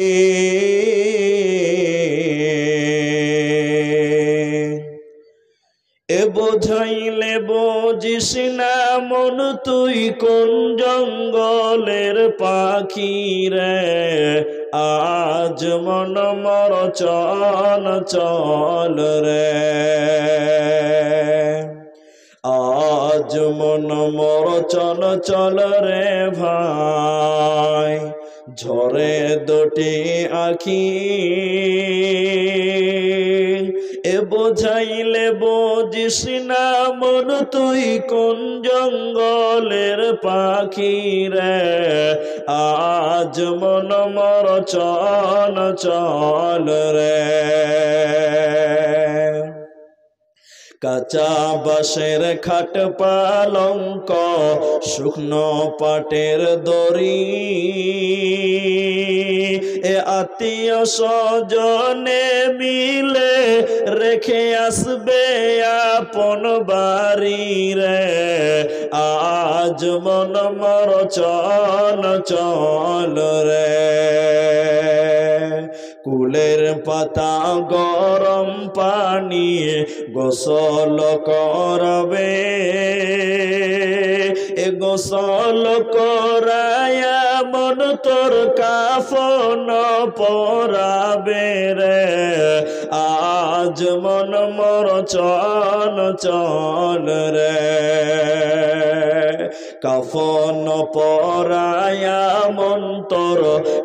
এ বোঝাইলে বোঝিস না মন তুই কোন জঙ্গলের পাখি রে আজ মন মর চল চল রে আজ মন মর চল চল রে ভাই ঝরে দুটি আখি এ বোঝাইলে বোঝিস না মন তুই কোন জঙ্গলের পাখি রে আজ মন মর চল চল রে কাঁচা বাঁশের খাট পালঙ্ক শুকনো পাটের দড়ি এ আত্মীয় স্বজনে মিলে রেখে আসবে আপন বাড়ি রে আজ মন মর চল চল রে কুলের পাতা গরম পানি গোসল করবে এ গোসল করায়া মন তোর কাফন পরাবে রে আজ মন মর চল চল রে কাফন পরায়া মন্তর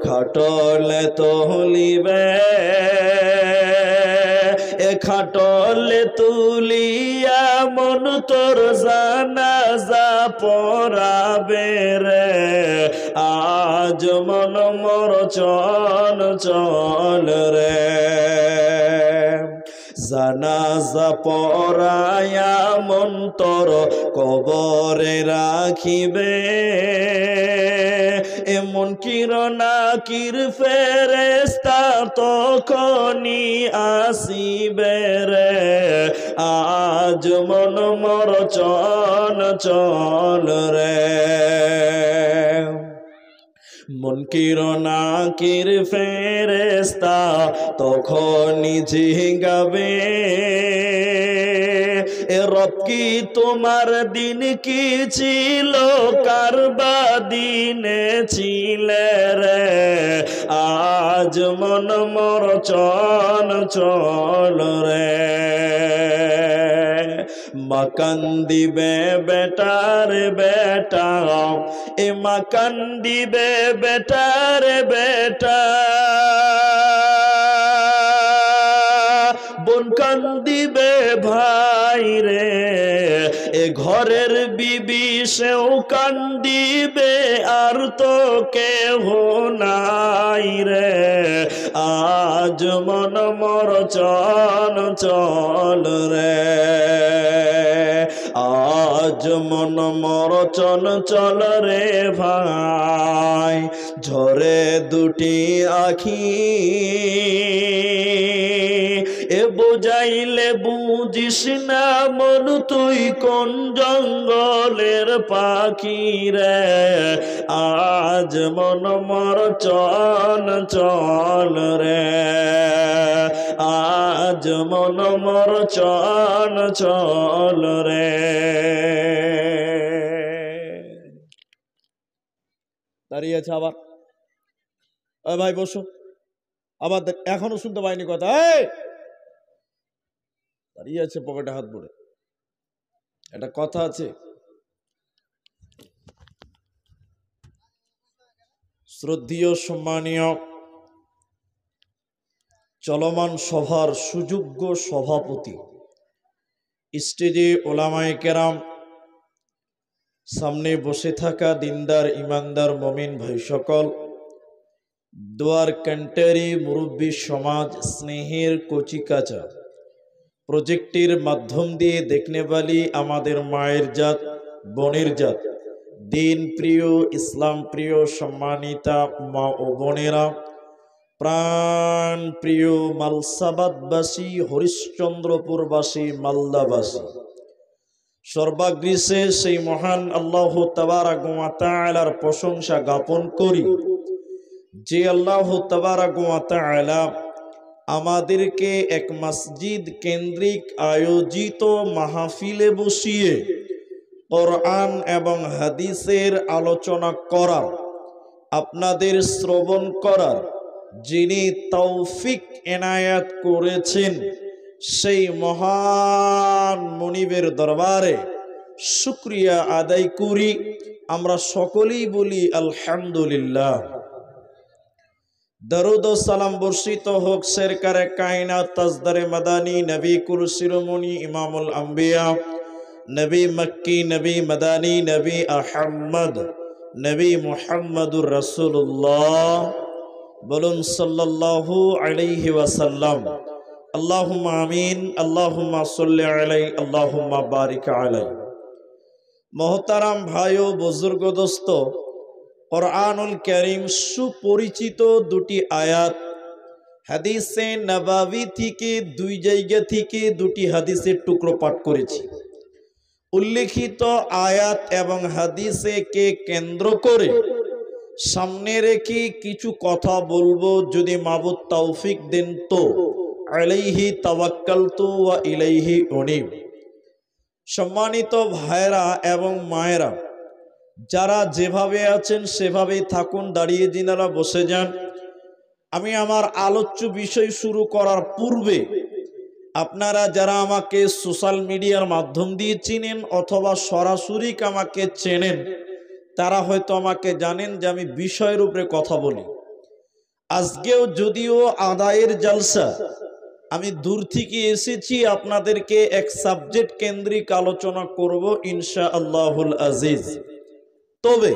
খাটলে তলিবে এ খাটলে তুলিয়া মন তোর জানাজা পরাবে রে আজ মন মর চল চল রে জানাজা পরায়া মন্তর কবরে রাখিবে এমন কির ফেরেস্তা তখনই আসিবে রে আজ মন মর চল চল রে মনকির নাকির ফেরেস্তা তখনই জিঙ্গাবে রব কি তোমার দিন কি ছিল কারবা দিনে ছিলে রে আজ মন মর চল চল রে দিবে বেটার বেটা এ মাকান্দিবে বেটার বেটা বোন কান্দিবে ভাই রে এ ঘরের বিবি সেও কান্দিবে আর তো কেহ নাই রে আজ মন মর চল চল রে আজ মন মর চল চল রে ভাই ঝরে দুটি আখি এ বোঝাইলে বুঝিস না মন তুই কোন জঙ্গলের পাখি রে আজ মন মর চল চল রে আজ মন মর চল চল রে দাঁড়িয়েছে আবার ভাই বসো আবার এখনো শুনতে পাইনি কথা দাঁড়িয়ে আছে পকেটে হাত পড়ে একটা কথা আছে শ্রদ্ধীয় সম্মানীয় চলমান সভার সুযোগ্য সভাপতি স্টেজে ওলামায় কেরাম সামনে বসে থাকা দিনদার ইমানদার মমিন ভাই সকল দোয়ার ক্যান্টারি মুরব্বী সমাজ স্নেহের কচিকাচা প্রজেক্টের মাধ্যম দিয়ে দেখনে বালি আমাদের মায়ের জাত বনের জাত দিন প্রিয় ইসলাম প্রিয় সম্মানিতা মা ও বোনেরা প্রাণ প্রিয় মালসাবাদবাসী হরিশ্চন্দ্রপুরবাসী মালদাবাসী সর্বাগ্রিসে সেই মহান আল্লাহ তাবারা গোয়াতার প্রশংসা জ্ঞাপন করি যে আল্লাহ তাবারা গোয়াতা আমাদেরকে এক মসজিদ কেন্দ্রিক আয়োজিত মাহফিলে বসিয়ে কোরআন এবং হাদিসের আলোচনা করার আপনাদের শ্রবণ করার যিনি তৌফিক এনায়াত করেছেন সেই মহান মনিবের দরবারে শুক্রিয়া আদায় করি আমরা সকলেই বলি আলহামদুলিল্লাহ দরুদ সালাম বর্ষিত হোক সেরকারে কায়না তাজদারে মাদানী নবী কুল শিরোমণি ইমামুল আম্বিয়া নবী মক্কি নবী মাদানী নবী আহম্মদ নবী মোহাম্মদুর রসুল্লাহ বলুন সাল্লাহু আলাইহি ওয়াসাল্লাম আল্লাহুম্মা আমিন আল্লাহুম্মা সাল্লি আলাই আল্লাহুম্মা বারিকা আলাই মহতারাম ভাই ও বুজুর্গ দোস্ত কোরআনুল করিম সুপরিচিত দুটি আয়াত হাদিসে নবাবি থেকে দুই জায়গা থেকে দুটি হাদিসের টুকরো পাঠ করেছি উল্লিখিত আয়াত এবং হাদিসে কে কেন্দ্র করে সামনে রেখে কিছু কথা বলবো যদি মাবুদ তৌফিক দেন তো আলাইহি তাওয়াক্কালতু ওয়া ইলাইহি উনিব সম্মানিত ভাইরা এবং মায়েরা যারা যেভাবে আছেন সেভাবেই থাকুন দাঁড়িয়ে দিনারা বসে যান আমি আমার আলোচ্য বিষয় শুরু করার পূর্বে আপনারা যারা আমাকে সোশ্যাল মিডিয়ার মাধ্যম দিয়ে চিনেন অথবা সরাসরি আমাকে চেনেন তারা হয়তো আমাকে জানেন যে আমি বিষয়ের উপরে কথা বলি আজকেও যদিও আদায়ের জালসা আমি দূর থেকে এসেছি আপনাদেরকে এক সাবজেক্ট কেন্দ্রিক আলোচনা করব ইনশা আল্লাহুল আজিজ তবে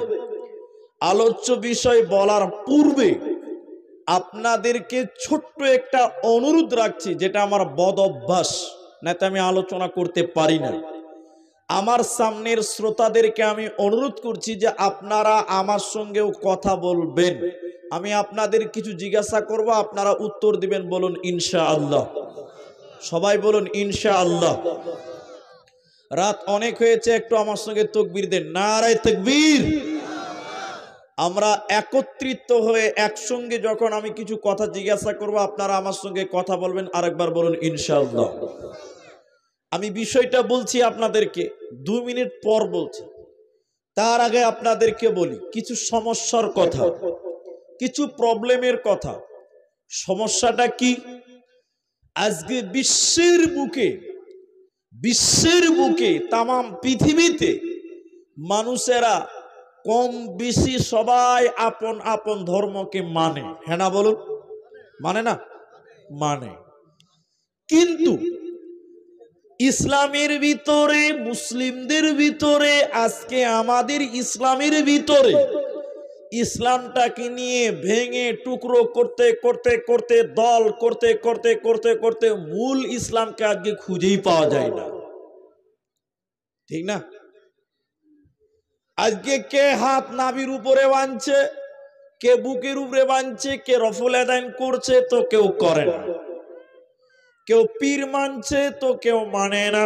আলোচ্য বিষয় বলার পূর্বে আপনাদেরকে ছোট্ট একটা অনুরোধ রাখছি যেটা আমার বদ অভ্যাস নাতে আমি আলোচনা করতে পারি না আমার সামনের শ্রোতাদেরকে আমি অনুরোধ করছি যে আপনারা আমার সঙ্গেও কথা বলবেন আমি আপনাদের কিছু জিজ্ঞাসা করব আপনারা উত্তর দিবেন বলুন ইনশা আল্লাহ সবাই বলুন ইনশা আল্লাহ রাত অনেক হয়েছে একটু আমার সঙ্গে তকবির দেন নারায় তকবীর আমরা একত্রিত হয়ে একসঙ্গে যখন আমি কিছু কথা জিজ্ঞাসা করব আপনারা আমার সঙ্গে কথা বলবেন আরেকবার বলুন ইনশাল্লাহ আমি বিষয়টা বলছি আপনাদেরকে দু মিনিট পর বলছি তার আগে আপনাদেরকে বলি কিছু সমস্যার কথা কিছু প্রবলেমের কথা সমস্যাটা কি আজকে বিশ্বের বুকে বিশ্বের বুকে তাম পৃথিবীতে মানুষেরা কম বেশি সবাই আপন আপন ধর্মকে মানে হ্যাঁ না বলুন মানে না মানে কিন্তু ইসলামের ভিতরে মুসলিমদের ভিতরে আজকে আমাদের ইসলামের ভিতরে ইসলামটাকে নিয়ে ভেঙে টুকরো করতে করতে করতে দল করতে করতে করতে করতে মূল ইসলামকে আজকে খুঁজেই পাওয়া যায় না ঠিক না আজকে কে হাত নাবির উপরে বাঁধছে কে বুকের উপরে বাঁধছে কে রফল আদায়ন করছে তো কেউ করে না কেউ পীর মানছে তো কেউ মানে না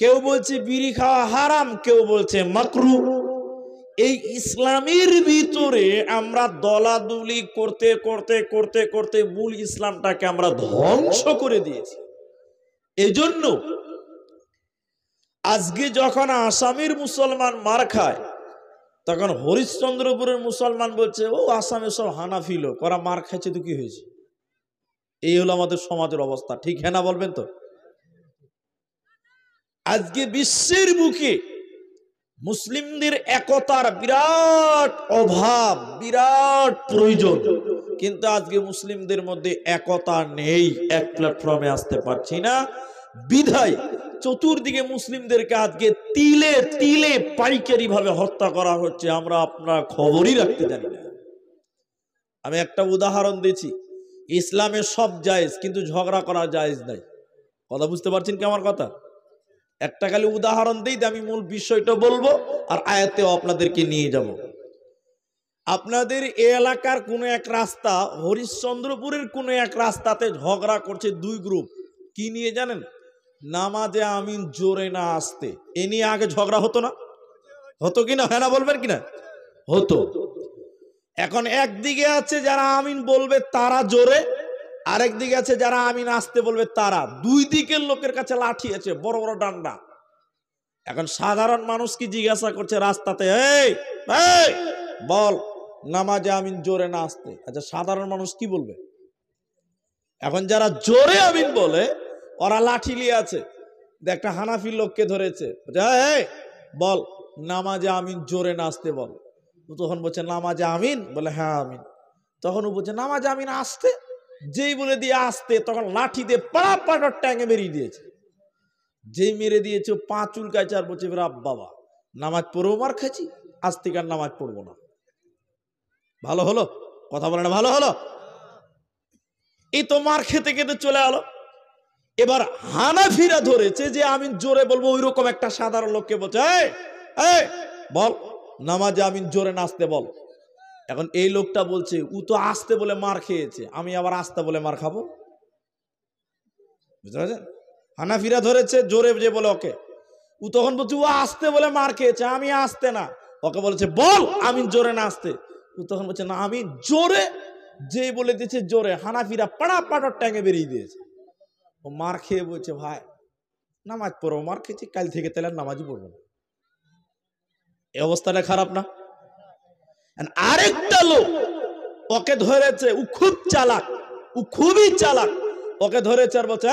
কেউ বলছে বিড়ি খাওয়া হারাম কেউ বলছে মাকরু এই ইসলামের ভিতরে আমরা দলাদুলি করতে করতে করতে করতে মূল ইসলামটাকে আমরা ধ্বংস করে দিয়েছি এজন্য আজকে যখন আসামের মুসলমান মার খায় তখন হরিশ্চন্দ্রপুরের মুসলমান বলছে ও আসামে সব হানাফি করা মার খাইছে তো কি হয়েছে এই হলো আমাদের সমাজের অবস্থা ঠিক হ্যাঁ না বলবেন তো আজকে বিশ্বের বুকে মুসলিমদের একতার বিরাট অভাব বিরাট প্রয়োজন কিন্তু আজকে মুসলিমদের মধ্যে একতা নেই এক প্ল্যাটফর্মে আসতে পারছি না বিধায় চতুর্দিকে মুসলিমদেরকে আজকে তিলে তিলে পাইকারি ভাবে হত্যা করা হচ্ছে আমরা আপনার খবরই রাখতে জানি না আমি একটা উদাহরণ দিচ্ছি ইসলামে সব জায়েজ কিন্তু ঝগড়া করা জায়েজ নাই কথা বুঝতে পারছেন কি আমার কথা একটা খালি উদাহরণ দিই আমি মূল বিষয়টা বলবো আর আয়াতেও আপনাদেরকে নিয়ে যাব আপনাদের এ এলাকার কোনো এক রাস্তা হরিশ্চন্দ্রপুরের কোনো এক রাস্তাতে ঝগড়া করছে দুই গ্রুপ কি নিয়ে জানেন নামাজে আমিন জোরে না আসতে এ নিয়ে আগে ঝগড়া হতো না হতো কি না হ্যাঁ না বলবেন কি না হতো এখন একদিকে আছে যারা আমিন বলবে তারা জোরে আরেক দিকে আছে যারা আমি নাচতে বলবে তারা দুই দিকের লোকের কাছে লাঠি আছে বড় বড় ডান্ডা এখন সাধারণ মানুষ কি জিজ্ঞাসা করছে রাস্তাতে এই বল নামাজে আমিন জোরে না আসতে আচ্ছা সাধারণ মানুষ কি বলবে এখন যারা জোরে আমিন বলে ওরা লাঠি নিয়ে আছে একটা হানাফি লোককে ধরেছে বল নামাজে আমিন জোরে নাচতে বল তখন বলছে নামাজে আমিন বলে হ্যাঁ আমিন তখন ও বলছে নামাজে আমিন আসতে যেই বলে দিয়ে আসতে তখন লাঠি দিয়ে পাড়া পাড়ার ট্যাঙে মেরিয়ে দিয়েছে যেই মেরে দিয়েছে পা চুলকাইছে আর বলছে রাব বাবা নামাজ পড়বো মার খাইছি আজ থেকে আর নামাজ পড়বো না ভালো হলো কথা বলে না ভালো হলো এই তো মার খেতে খেতে চলে আলো এবার হানাফিরা ধরেছে যে আমি জোরে বলবো ওই রকম একটা সাধারণ লোককে বলছে বল নামাজে আমি জোরে নাচতে বল এখন এই লোকটা বলছে উ তো আসতে বলে মার খেয়েছে আমি আবার আসতে বলে মার খাবো বুঝতে পারছেন হানাফিরা ধরেছে জোরে যে বলে ওকে উ তখন বলছে ও আসতে বলে মার খেয়েছে আমি আসতে না ওকে বলেছে বল আমি জোরে না আসতে উ তখন বলছে না আমি জোরে যে বলে দিয়েছে জোরে হানাফিরা পাড়া পাড়ার ট্যাঙে বেরিয়ে দিয়েছে ও মার খেয়ে বলছে ভাই নামাজ পড়ো মার খেয়েছি কাল থেকে তাহলে নামাজই পড়বো না এই অবস্থাটা খারাপ না আরেকটা লোক ওকে ধরেছে ও খুব চালাক ও খুবই চালাক ওকে ধরেছে আর বলছে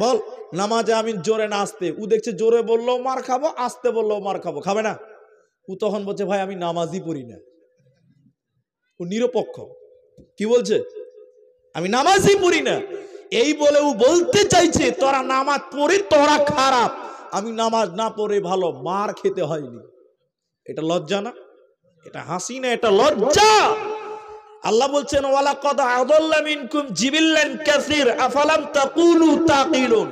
বল নামাজে আমি জোরে না আসতে ও দেখছে জোরে বললো মার খাবো আসতে বললো মার খাবো খাবে না ও তখন বলছে ভাই আমি নামাজই পড়ি না ও নিরপেক্ষ কি বলছে আমি নামাজই পড়ি না এই বলে ও বলতে চাইছে তোরা নামাজ পড়ে তোরা খারাপ আমি নামাজ না পড়ে ভালো মার খেতে হয়নি এটা লজ্জা না এটা হাসি না এটা লজ্জা আল্লাহ বলছেন ওয়ালা কদ আদল্লা মিনকুম জিবিল্লান কাসির আফালাম তাকুলু তাকিলুন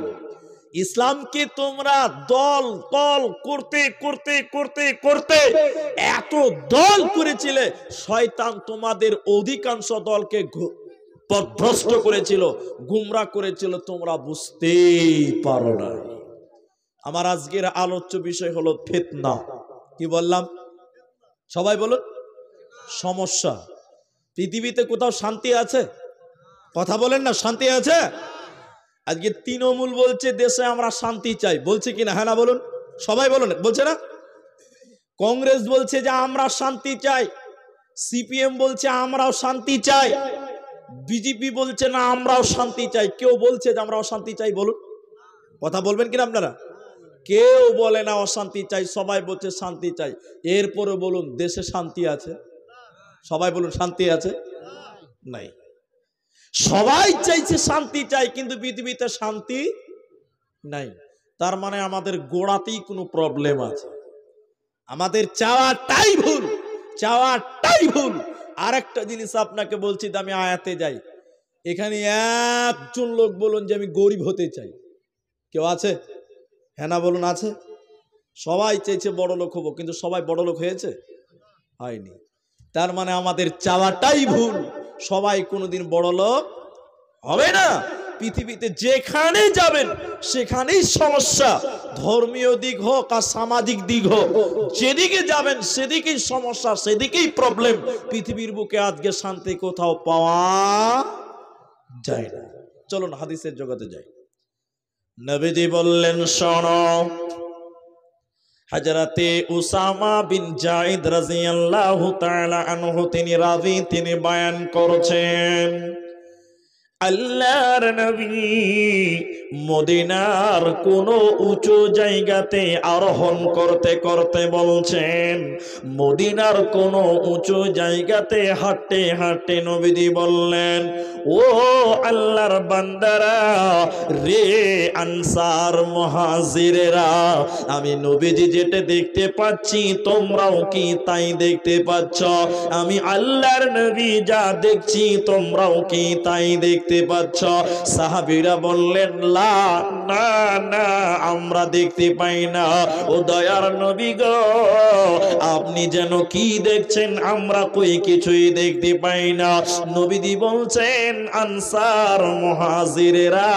ইসলামকে তোমরা দল কল করতে করতে করতে করতে এত দল করেছিলে শয়তান তোমাদের অধিকাংশ দলকে পদভ্রষ্ট করেছিল গুমরা করেছিল তোমরা বুঝতে পারো না আমার আজকের আলোচ্য বিষয় হলো ফেতনা কি বললাম সবাই বলুন সমস্যা পৃথিবীতে কোথাও শান্তি আছে কথা বলেন না শান্তি আছে আজকে তৃণমূল বলছে দেশে আমরা শান্তি চাই বলছে কি না হ্যাঁ না বলুন সবাই বলুন বলছে না কংগ্রেস বলছে যে আমরা শান্তি চাই সিপিএম বলছে আমরাও শান্তি চাই বিজেপি বলছে না আমরাও শান্তি চাই কেউ বলছে যে আমরাও শান্তি চাই বলুন কথা বলবেন কিনা আপনারা কেউ বলে না অশান্তি চাই সবাই বলছে শান্তি চাই এরপরে বলুন দেশে শান্তি আছে সবাই বলুন শান্তি আছে নাই সবাই চাইছে শান্তি চাই কিন্তু পৃথিবীতে শান্তি নাই তার মানে আমাদের গোড়াতেই কোনো প্রবলেম আছে আমাদের চাওয়াটাই ভুল চাওয়াটাই ভুল আর একটা জিনিস আপনাকে বলছি আমি আয়াতে যাই এখানে একজন লোক বলুন যে আমি গরিব হতে চাই কেউ আছে হ্যাঁ না বলুন আছে সবাই চেয়েছে বড় লোক হবো কিন্তু সবাই বড় লোক হয়েছে হয়নি তার মানে আমাদের চাওয়াটাই ভুল সবাই কোনোদিন বড় লোক হবে না পৃথিবীতে যেখানে যাবেন সেখানেই সমস্যা ধর্মীয় দিক হোক আর সামাজিক দিক হোক যেদিকে যাবেন সেদিকেই সমস্যা সেদিকেই প্রবলেম পৃথিবীর বুকে আজকে শান্তি কোথাও পাওয়া যায় না চলুন হাদিসের জগতে যাই নবীজি বললেন শোন হাজরাতে উসামা বিন জাইদ রাজিয়াল্লাহু তাআলা আনহু তিনি রাজি তিনি বয়ান করছেন আল্লাহর নবী মদিনার কোন উঁচু জায়গাতে আরোহণ করতে করতে বলছেন মদিনার কোন উঁচু জায়গাতে হাঁটতে হাঁটতে নবীদি বললেন ও আল্লাহর বান্দারা রে আনসার মহাজিরেরা আমি নবীজি যেটা দেখতে পাচ্ছি তোমরাও কি তাই দেখতে পাচ্ছ আমি আল্লাহর নবী যা দেখছি তোমরাও কি তাই দেখতে পাচ্ছ সাহাবিরা বললেন আল্লাহ না না আমরা দেখতে পাই না ও দয়ার নবী গ আপনি যেন কি দেখছেন আমরা কই কিছুই দেখতে পাই না নবীদি বলছেন আনসার মহাজিরেরা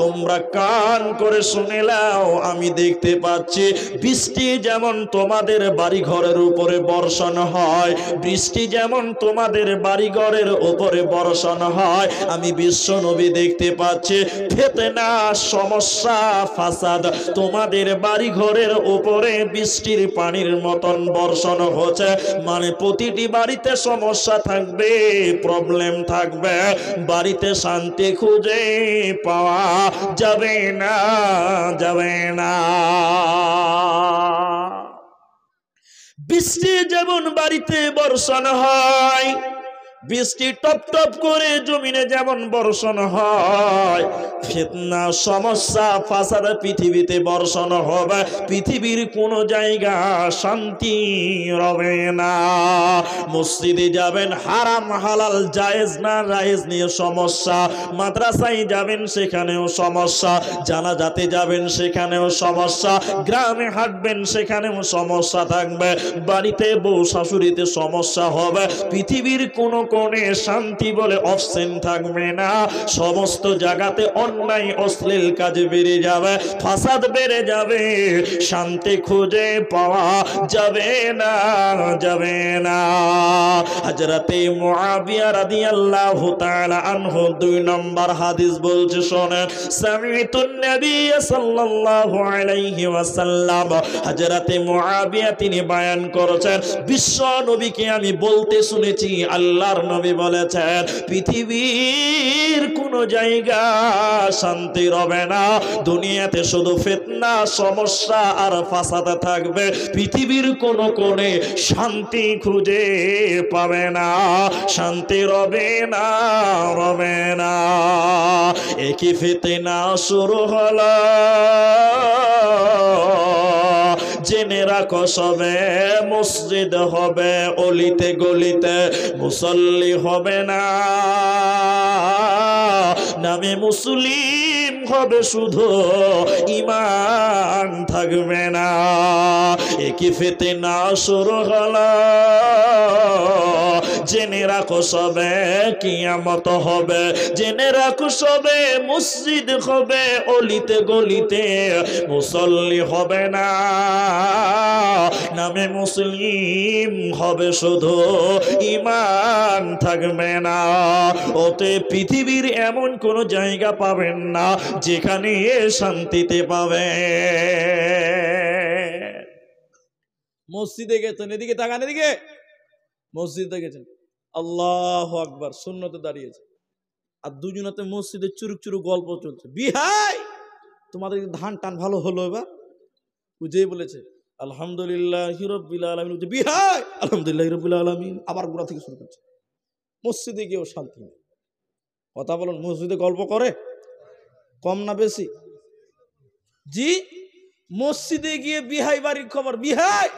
তোমরা কান করে শুনে লাও আমি দেখতে পাচ্ছি বৃষ্টি যেমন তোমাদের বাড়ি ঘরের উপরে বর্ষণ হয় বৃষ্টি যেমন তোমাদের বাড়ি ঘরের উপরে বর্ষণ হয় আমি বিশ্ব নবী দেখতে পাচ্ছি ফেতে না সমস্যা ফাসাদ তোমাদের বাড়ি ঘরের উপরে বৃষ্টির পানির মতন বর্ষণ হচ্ছে মানে প্রতিটি বাড়িতে সমস্যা থাকবে প্রবলেম থাকবে বাড়িতে শান্তি খুঁজে পাওয়া যাবে না যাবে না বৃষ্টি যেমন বাড়িতে বর্ষণ হয় বৃষ্টি টপ টপ করে জমিনে যেমন বর্ষণ হয় ফিতনা সমস্যা ফাসাদ পৃথিবীতে বর্ষণ হবে পৃথিবীর কোনো জায়গা শান্তি রবে না মসজিদে যাবেন হারাম হালাল জায়েজ না রায়েজ নিয়ে সমস্যা মাদ্রাসায় যাবেন সেখানেও সমস্যা জানাজাতে যাবেন সেখানেও সমস্যা গ্রামে হাঁটবেন সেখানেও সমস্যা থাকবে বাড়িতে বউ শাশুড়িতে সমস্যা হবে পৃথিবীর কোনো গোপনে শান্তি বলে অফসেন থাকবে না সমস্ত জায়গাতে অন্যায় অশ্লীল কাজ বেড়ে যাবে ফাসাদ বেড়ে যাবে শান্তি খুঁজে পাওয়া যাবে না যাবে না হাজরাতে মুআবিয়া রাদিয়াল্লাহু তাআলা আনহু দুই নম্বর হাদিস বলছে শোনেন সামিতুন নবী সাল্লাল্লাহু আলাইহি ওয়াসাল্লাম হাজরাতে মুআবিয়া তিনি বায়ান করেছেন বিশ্ব নবীকে আমি বলতে শুনেছি আল্লাহর নবী বলেছেন পৃথিবীর কোনো জায়গা শান্তি রবে না দুনিয়াতে শুধু ফেতনা সমস্যা আর ফাসাতে থাকবে পৃথিবীর কোনো কোণে শান্তি খুঁজে পাবে না শান্তি রবে না রবে না একই না শুরু হলো কসবে মসজিদ হবে অলিতে গলিতে মুসল্লি হবে না নামে মুসলিম হবে শুধু ইমান থাকবে না একই ফেতে না শুরু হলা জেনে রাখো সবে কিয়ামত হবে জেনে রাখো সবে মসজিদ হবে অলিতে গলিতে মুসল্লি হবে না নামে মুসলিম হবে শুধু ইমান থাকবে না ওতে পৃথিবীর এমন কোনো জায়গা পাবেন না যেখানে শান্তিতে পাবে মসজিদে গেছেন এদিকে তাকান এদিকে মসজিদে গেছেন আল্লাহ আকবার শূন্যতে দাঁড়িয়েছে আর দুজনাতে মসজিদে চুরুক চুরুক গল্প চলছে বিহাই তোমাদের ধান টান ভালো হলো এবার বুঝেই বলেছে আলহামদুলিল্লাহ হিরবিল আলমিন বিহাই আলহামদুলিল্লাহ হিরবিল আলমিন আবার গোড়া থেকে শুরু করছে মসজিদে গিয়েও শান্তি নেই কথা বলুন মসজিদে গল্প করে কম না বেশি জি মসজিদে গিয়ে বিহাই বাড়ির খবর বিহাই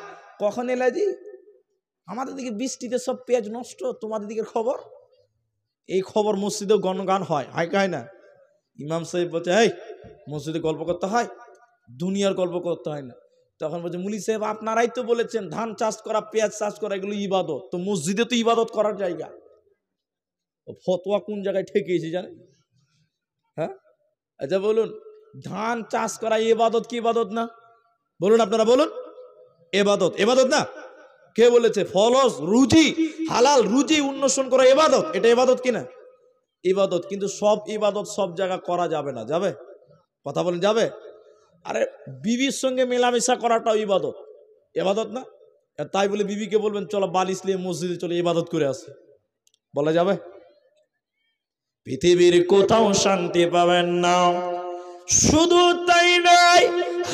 কখন জি আমাদের দিকে বৃষ্টিতে সব পেঁয়াজ নষ্ট তোমাদের দিকের খবর এই খবর মসজিদেও গণগান হয় হাই কাহ না ইমাম সাহেব বলছে এই মসজিদে গল্প করতে হয় দুনিয়ার গল্প করতে হয় না তখন বলছে মুলি সাহেব আপনারাই তো বলেছেন ধান চাষ করা পেঁয়াজ চাষ করা এগুলো ইবাদত তো মসজিদে তো ইবাদত করার জায়গা ফতোয়া কোন জায়গায় ঠেকেছে জানেন হ্যাঁ আচ্ছা বলুন ধান চাষ করা এবাদত কি ইবাদত না বলুন আপনারা বলুন এবাদত এবাদত না কে বলেছে ফলস রুজি হালাল রুজি উন্নষণ করা এবাদত এটা এবাদত কিনা ইবাদত কিন্তু সব ইবাদত সব জায়গা করা যাবে না যাবে কথা বলেন যাবে আরে বিবির সঙ্গে মেলামেশা করাটাও ইবাদত এবাদত না তাই বলে বিবিকে বলবেন চলো বালিশ নিয়ে মসজিদে চলে ইবাদত করে আসে বলা যাবে পৃথিবীর কোথাও শান্তি পাবেন না শুধু তাই নয়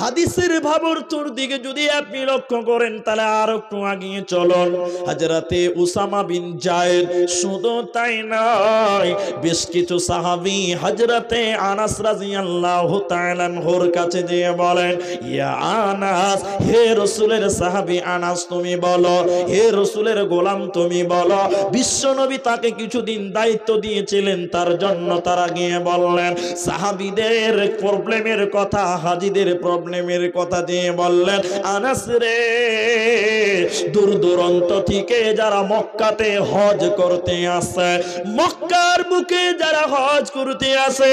হাদিসের ভাবর্তুর দিকে যদি আপনি লক্ষ্য করেন তাহলে আর একটু আগিয়ে চলন হাজরাতে উসামা বিন জায়েদ শুধু তাই নয় বেশ কিছু সাহাবি হাজরাতে আনাস রাদিয়াল্লাহু তাআলা হোর কাছে দিয়ে বলেন ইয়া আনাস হে রাসূলের সাহাবী আনাস তুমি বলো হে রাসূলের গোলাম তুমি বলো বিশ্বনবী তাকে কিছুদিন দায়িত্ব দিয়েছিলেন তার জন্য তারা গিয়ে বললেন সাহাবীদের প্রবলেমের কথা হাজিদের প্রবলেম প্রবলেমের কথা দিয়ে বললেন আনাস রে দূর দূরন্ত থেকে যারা মক্কাতে হজ করতে আসে মক্কার বুকে যারা হজ করতে আসে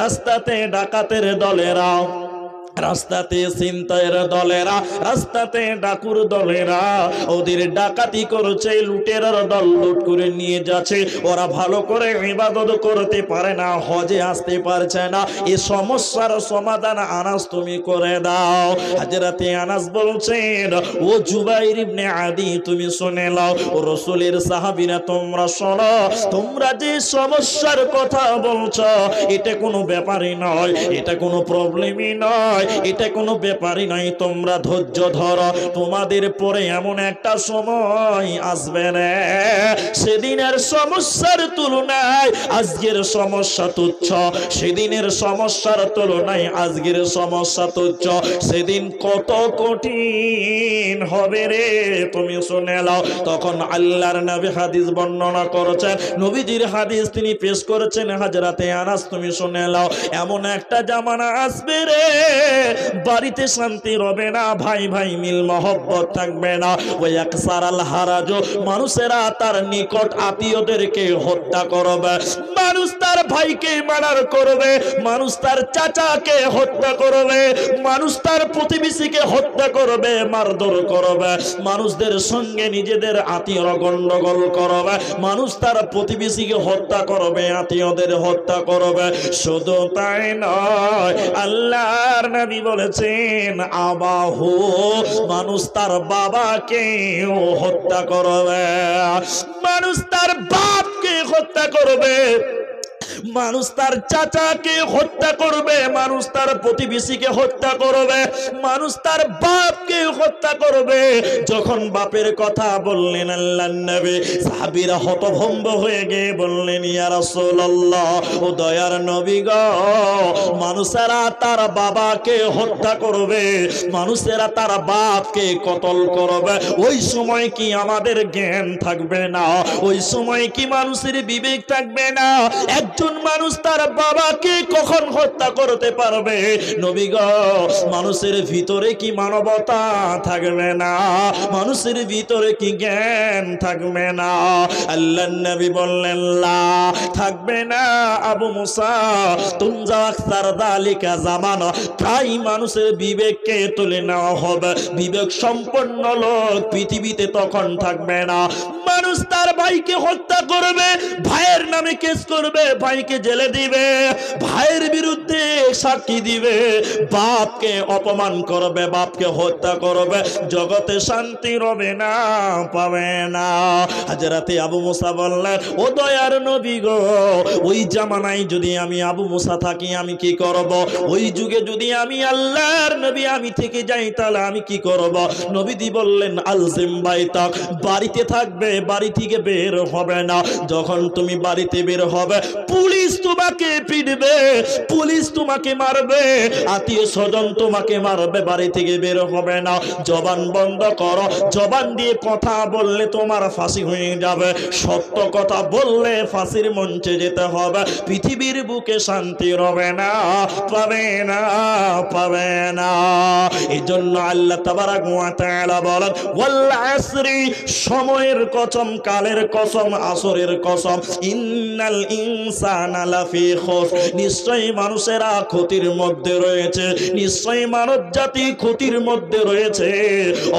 রাস্তাতে ডাকাতের দলেরাও রাস্তাতে চিন্তায়ের দলেরা রাস্তাতে ডাকুর দলেরা ওদের ডাকাতি করছে লুটেরার দল লুট করে নিয়ে যাচ্ছে ওরা ভালো করে ইবাদত করতে পারে না হজে আসতে পারছে না এই সমস্যার সমাধান আনাস তুমি করে দাও হাজরাতে আনাস বলছেন ও জুবাইর ইবনে আদি তুমি শুনে নাও রসুলের সাহাবিরা তোমরা শোনো তোমরা যে সমস্যার কথা বলছো এটা কোনো ব্যাপারই নয় এটা কোনো প্রবলেমই নয় হয় এটা কোনো ব্যাপারই নাই তোমরা ধৈর্য ধরো তোমাদের পরে এমন একটা সময় আসবে না সেদিনের সমস্যার তুলনায় আজকের সমস্যা তুচ্ছ সেদিনের সমস্যার তুলনায় আজকের সমস্যা তুচ্ছ সেদিন কত কঠিন হবে রে তুমি শুনে নাও তখন আল্লাহর নবী হাদিস বর্ণনা করেছেন নবীজির হাদিস তিনি পেশ করেছেন হাজরাতে আনাস তুমি শুনে নাও এমন একটা জামানা আসবে রে বাড়িতে শান্তি রবে না ভাই ভাই মিল মহব্বত থাকবে না ওই এক সারাল হারাজ মানুষেরা তার নিকট আত্মীয়দেরকে হত্যা করবে মানুষ তার ভাইকে মারার করবে মানুষ তার চাচাকে হত্যা করবে মানুষ তার প্রতিবেশীকে হত্যা করবে মারধর করবে মানুষদের সঙ্গে নিজেদের আত্মীয় গণ্ডগোল করবে মানুষ তার প্রতিবেশীকে হত্যা করবে আত্মীয়দের হত্যা করবে শুধু তাই নয় আল্লাহ নবী বলেছেন আবাহ মানুষ তার বাবাকে হত্যা করবে মানুষ তার বাপকে হত্যা করবে মানুষ তার চাচাকে হত্যা করবে মানুষ তার প্রতিবেশীকে হত্যা করবে মানুষ তার বাপকে হত্যা করবে যখন বাপের কথা বললেন আল্লাহ নবী সাহাবীরা হতভম্ব হয়ে গিয়ে বললেন ইয়া রাসূলুল্লাহ ও দয়ার নবী গ মানুষেরা তার বাবাকে হত্যা করবে মানুষেরা তার বাপকে কতল করবে ওই সময় কি আমাদের জ্ঞান থাকবে না ওই সময় কি মানুষের বিবেক থাকবে না এক একজন মানুষ তার বাবাকে কখন হত্যা করতে পারবে নবীগ মানুষের ভিতরে কি মানবতা থাকবে না মানুষের ভিতরে কি জ্ঞান থাকবে না আল্লাহ নবী বললেন থাকবে না আবু মুসা তুমজা আখতার দালিকা জামানো তাই মানুষের বিবেককে তুলে নেওয়া হবে বিবেক সম্পন্ন লোক পৃথিবীতে তখন থাকবে না মানুষ তার ভাইকে হত্যা করবে ভাইয়ের নামে কেস করবে ভাইকে জেলে দিবে ভাইয়ের বিরুদ্ধে সাক্ষী দিবে বাপকে অপমান করবে বাপকে হত্যা করবে জগতে শান্তি রবে না পাবে না হাজারাতে আবু মুসা বললেন ও দয়ার নবী গো ওই জামানায় যদি আমি আবু মুসা থাকি আমি কি করব ওই যুগে যদি আমি আল্লাহর নবী আমি থেকে যাই তাহলে আমি কি করব নবীদি বললেন আলজিম বাইতাক বাড়িতে থাকবে বাড়ি থেকে বের হবে না যখন তুমি বাড়িতে বের হবে পুলিশ তোমাকে পিটবে পুলিশ তোমাকে মারবে আত্মীয় স্বজন তোমাকে মারবে বাড়ি থেকে বের হবে না জবান বন্ধ করো জবান দিয়ে কথা বললে তোমার ফাঁসি হয়ে যাবে সত্য কথা বললে ফাঁসির মঞ্চে যেতে হবে পৃথিবীর বুকে শান্তি রবে না পাবে না পাবে না এই জন্য আল্লাহ তাবারা গুয়াতে বলেন ওয়াল্লা সময়ের কচম কালে ফজরের কসম আসরের কসম ইন্নাল ইনসান লাফি নিশ্চয়ই মানুষেরা ক্ষতির মধ্যে রয়েছে নিশ্চয়ই মানব জাতি ক্ষতির মধ্যে রয়েছে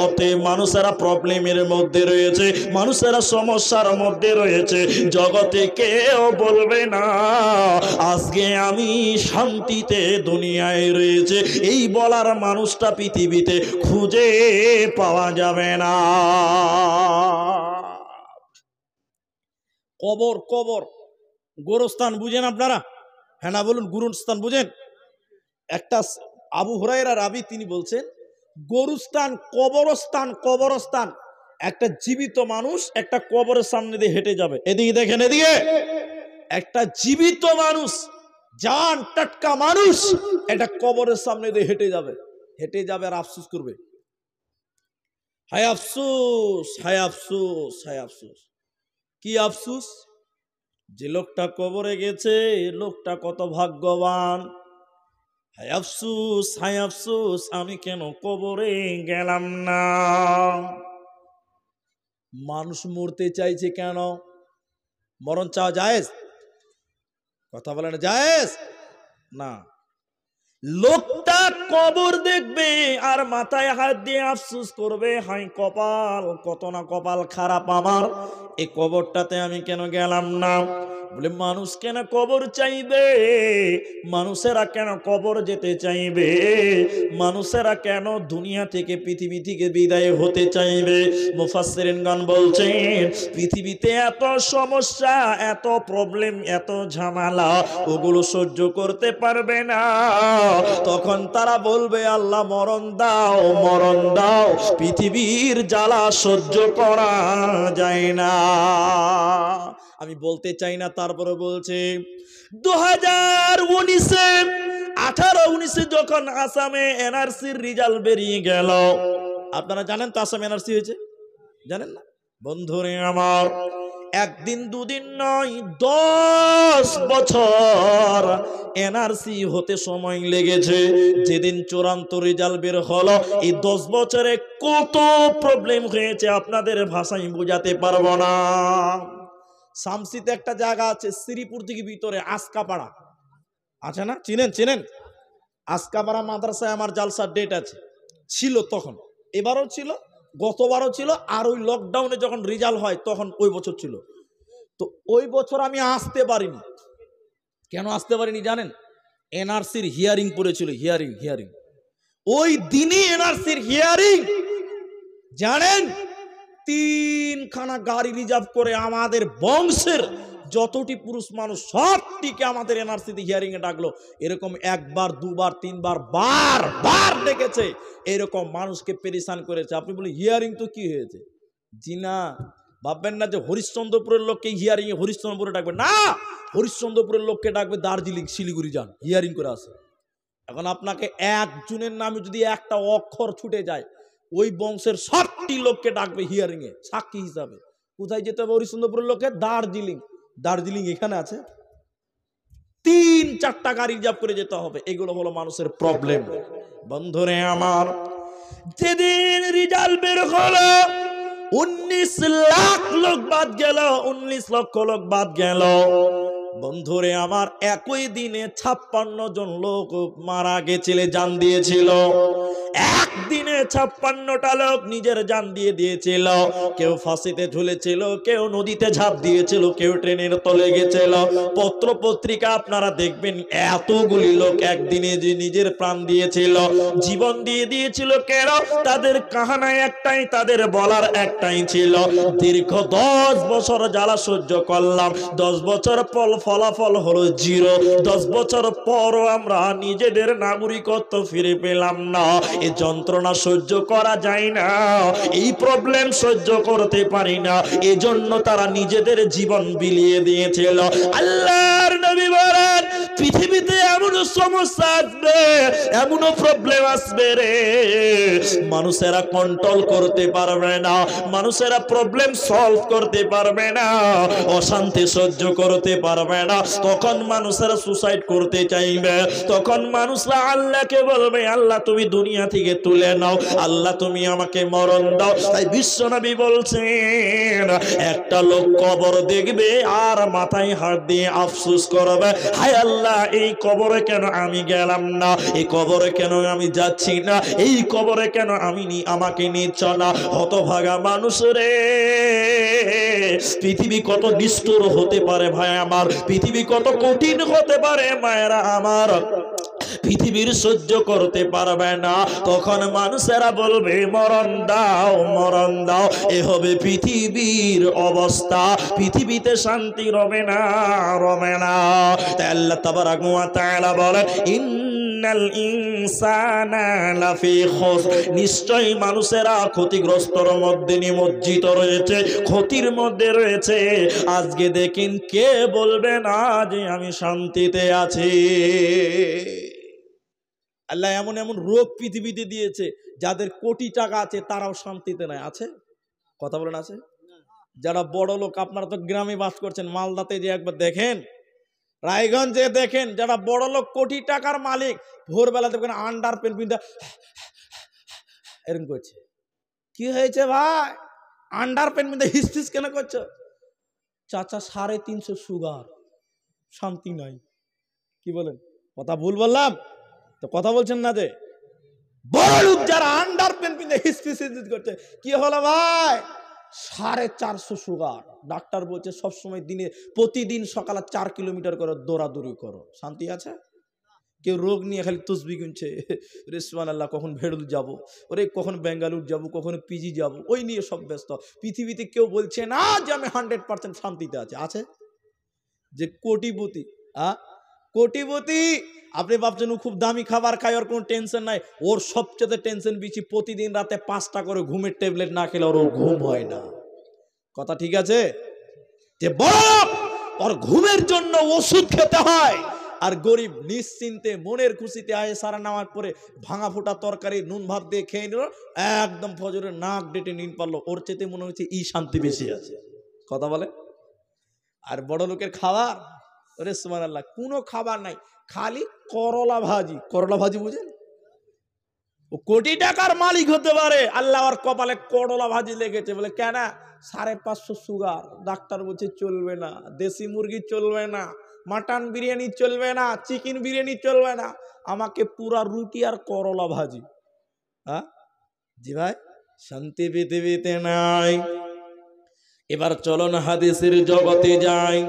অতএব মানুষেরা প্রবলেমের মধ্যে রয়েছে মানুষেরা সমস্যার মধ্যে রয়েছে জগতে কেউ বলবে না আজকে আমি শান্তিতে দুনিয়ায় রয়েছে এই বলার মানুষটা পৃথিবীতে খুঁজে পাওয়া যাবে না কবর কবর গোরস্থান বুঝেন আপনারা হ্যাঁ না বলুন গুরুস্থান বুঝেন একটা আবু হরাইরা রাবি তিনি বলছেন গরুস্থান কবরস্থান কবরস্থান একটা জীবিত মানুষ একটা কবরের সামনে দিয়ে হেঁটে যাবে এদিকে দেখেন এদিকে একটা জীবিত মানুষ জান টাটকা মানুষ এটা কবরের সামনে দিয়ে হেঁটে যাবে হেঁটে যাবে আর আফসুস করবে হায় আফসুস হায় আফসুস হায় আফসুস কি আফসুস যে লোকটা কবরে গেছে লোকটা কত ভাগ্যবান হাই আফসুস হাই আফসুস আমি কেন কবরে গেলাম না মানুষ মরতে চাইছে কেন মরণ চাওয়া যায় কথা বলে না জায়েজ না লোকটা কবর দেখবে আর মাথায় হাত দিয়ে আফসুস করবে হাই কপাল কত না কপাল খারাপ আমার এই কবরটাতে আমি কেন গেলাম না বলে মানুষ কেন কবর চাইবে মানুষেরা কেন কবর যেতে চাইবে মানুষেরা কেন দুনিয়া থেকে পৃথিবী থেকে বিদায় হতে চাইবে গান বলছেন পৃথিবীতে এত সমস্যা এত প্রবলেম এত ঝামেলা ওগুলো সহ্য করতে পারবে না তখন তারা বলবে আল্লাহ মরণ দাও মরণ দাও পৃথিবীর জ্বালা সহ্য করা যায় না আমি বলতে চাই না তারপরে বলছি দু হাজার উনিশে আঠারো উনিশে যখন আসামে এনআরসির রিজাল্ট বেরিয়ে গেল আপনারা জানেন তো আসামে এনআরসি হয়েছে জানেন না বন্ধুরে আমার একদিন দুদিন নয় দশ বছর এনআরসি হতে সময় লেগেছে যেদিন চূড়ান্ত রেজাল্ট বের হলো এই দশ বছরে কত প্রবলেম হয়েছে আপনাদের ভাষায় বোঝাতে পারবো না শামসিতে একটা জায়গা আছে শ্রীপুর থেকে ভিতরে আসকাপাড়া আছে না চিনেন চিনেন আসকাপাড়া মাদ্রাসায় আমার জালসার ডেট আছে ছিল তখন এবারও ছিল গতবারও ছিল আর ওই লকডাউনে যখন রেজাল্ট হয় তখন ওই বছর ছিল তো ওই বছর আমি আসতে পারিনি কেন আসতে পারিনি জানেন এনআরসির হিয়ারিং পড়েছিল হিয়ারিং হিয়ারিং ওই দিনই এনআরসির হিয়ারিং জানেন তিনখানা গাড়ি রিজার্ভ করে আমাদের বংশের যতটি পুরুষ মানুষ সবটিকে আমাদের এনআরসিতে হিয়ারিংয়ে ডাকলো এরকম একবার দুবার তিনবার বার বার ডেকেছে এরকম মানুষকে পেরিসান করেছে আপনি বলি হিয়ারিং তো কি হয়েছে জি না ভাববেন না যে হরিশ্চন্দ্রপুরের লোককে হিয়ারিংয়ে হরিশ্চন্দ্রপুরে ডাকবে না হরিশ্চন্দ্রপুরের লোককে ডাকবে দার্জিলিং শিলিগুড়ি যান হিয়ারিং করে আসে এখন আপনাকে একজনের নামে যদি একটা অক্ষর ছুটে যায় ওই বংশের সবটি লোককে ডাকবে হিয়ারিংয়ে সাক্ষী হিসাবে কোথায় যেতে হবে হরিশ্চন্দ্রপুরের লোকে দার্জিলিং দার্জিলিং এখানে আছে তিন চারটা গাড়ি রিজার্ভ করে যেতে হবে এগুলো হলো মানুষের প্রবলেম বন্ধুরে আমার যেদিন রিজাল্ট বের হলো উনিশ লাখ লোক বাদ গেল উনিশ লক্ষ লোক বাদ গেল বন্ধুরে আমার একই দিনে ছাপ্পান্ন জন লোক মারা গেছিল জান দিয়েছিল একদিনে ছাপ্পান্নটা লোক নিজের জান দিয়ে দিয়েছিল কেউ ফাঁসিতে ঝুলেছিল কেউ নদীতে ঝাঁপ দিয়েছিল কেউ ট্রেনের তলে গেছিল পত্র পত্রিকা আপনারা দেখবেন এতগুলি লোক একদিনে যে নিজের প্রাণ দিয়েছিল জীবন দিয়ে দিয়েছিল কেন তাদের কাহানায় একটাই তাদের বলার একটাই ছিল দীর্ঘ দশ বছর জ্বালা সহ্য করলাম দশ বছর পল ফলাফল হলো জিরো দশ বছর পরও আমরা নিজেদের নাগরিকত্ব ফিরে পেলাম না এ যন্ত্রণা সহ্য করা যায় না এই প্রবলেম সহ্য করতে পারি না এজন্য তারা নিজেদের জীবন বিলিয়ে দিয়েছিল আল্লাহর নবী বলেন পৃথিবীতে এমন সমস্যা আসবে এমনও প্রবলেম আসবে রে মানুষেরা কন্ট্রোল করতে পারবে না মানুষেরা প্রবলেম সলভ করতে পারবে না অশান্তি সহ্য করতে পারবে পারবে না তখন মানুষেরা সুসাইড করতে চাইবে তখন মানুষরা আল্লাহকে বলবে আল্লাহ তুমি দুনিয়া থেকে তুলে নাও আল্লাহ তুমি আমাকে মরণ দাও তাই বিশ্বনবী বলছেন একটা লোক কবর দেখবে আর মাথায় হাত দিয়ে আফসুস করবে হায় আল্লাহ এই কবরে কেন আমি গেলাম না এই কবরে কেন আমি যাচ্ছি না এই কবরে কেন আমি নি আমাকে নিচ্ছ না হতভাগা মানুষ রে পৃথিবী কত নিষ্ঠুর হতে পারে ভাই আমার পৃথিবী কত কঠিন হতে পারে মায়েরা আমার পৃথিবীর সহ্য করতে পারবে না তখন মানুষেরা বলবে মরণ দাও মরণ দাও এ হবে পৃথিবীর অবস্থা পৃথিবীতে শান্তি রবে না রবে না তাই আল্লাহ তাবার আগুয়া তাহলে ইন নিশ্চয় মানুষেরা ক্ষতিগ্রস্তর মধ্যে নিমজ্জিত রয়েছে ক্ষতির মধ্যে রয়েছে আজকে দেখিন কে বলবে না যে আমি শান্তিতে আছি আল্লাহ এমন এমন রোগ পৃথিবীতে দিয়েছে যাদের কোটি টাকা আছে তারাও শান্তিতে নাই আছে কথা বলেন আছে যারা বড় লোক আপনারা তো গ্রামে বাস করছেন মালদাতে যে একবার দেখেন রায়গঞ্জে দেখেন যারা বড় লোক কোটি টাকার মালিক ভোরবেলা দেখবেন আন্ডার পেন এরকম করছে কি হয়েছে ভাই আন্ডার পেন পিনতে হিসফিস কেন করছো চাচা সাড়ে তিনশো সুগার শান্তি নাই কি বলেন কথা ভুল বললাম তো কথা বলছেন না যে বড় লোক যারা আন্ডার পেন পিনে হিসপিসিস করছে কি হলো ভাই সাড়ে চারশো সুগার ডাক্তার বলছে সবসময় দিনে প্রতিদিন সকালে চার কিলোমিটার করে দৌড়াদৌড়ি করো শান্তি আছে কেউ রোগ নিয়ে খালি তসবি গুনছে রেসমান আল্লাহ কখন ভেড়ুল যাব ওরে কখন বেঙ্গালুর যাব কখন পিজি যাব ওই নিয়ে সব ব্যস্ত পৃথিবীতে কেউ বলছে না যে আমি হান্ড্রেড পার্সেন্ট শান্তিতে আছে আছে যে কোটিপতি আহ কোটিপতি আপনি ভাবছেন ও খুব দামি খাবার খায় ওর কোনো টেনশন নাই ওর সবচেয়ে টেনশন বেশি প্রতিদিন রাতে পাঁচটা করে ঘুমের ট্যাবলেট না খেলে ওর ঘুম হয় না কথা ঠিক আছে যে বড় ওর ঘুমের জন্য ওষুধ খেতে হয় আর গরিব নিশ্চিন্তে মনের খুশিতে আয়ে সারা নামার পরে ভাঙা ফোটা তরকারি নুন ভাত দিয়ে খেয়ে নিল একদম ফজরে নাক ডেটে নিন পারলো ওর চেতে মনে হচ্ছে ই শান্তি বেশি আছে কথা বলে আর বড় লোকের খাবার ওরে আল্লাহ কোনো খাবার নাই খালি করলা ভাজি করলা ভাজি বুঝেন ও কোটি টাকার মালিক হতে পারে আল্লাহ আর কপালে করলা ভাজি লেগেছে বলে কেন সাড়ে পাঁচশো সুগার ডাক্তার বলছে চলবে না দেশি মুরগি চলবে না মাটন বিরিয়ানি চলবে না চিকেন বিরিয়ানি চলবে না আমাকে পুরা রুটি আর করলা ভাজি হ্যাঁ জি ভাই শান্তি পৃথিবীতে নাই এবার চলন হাদিসের জগতে যায়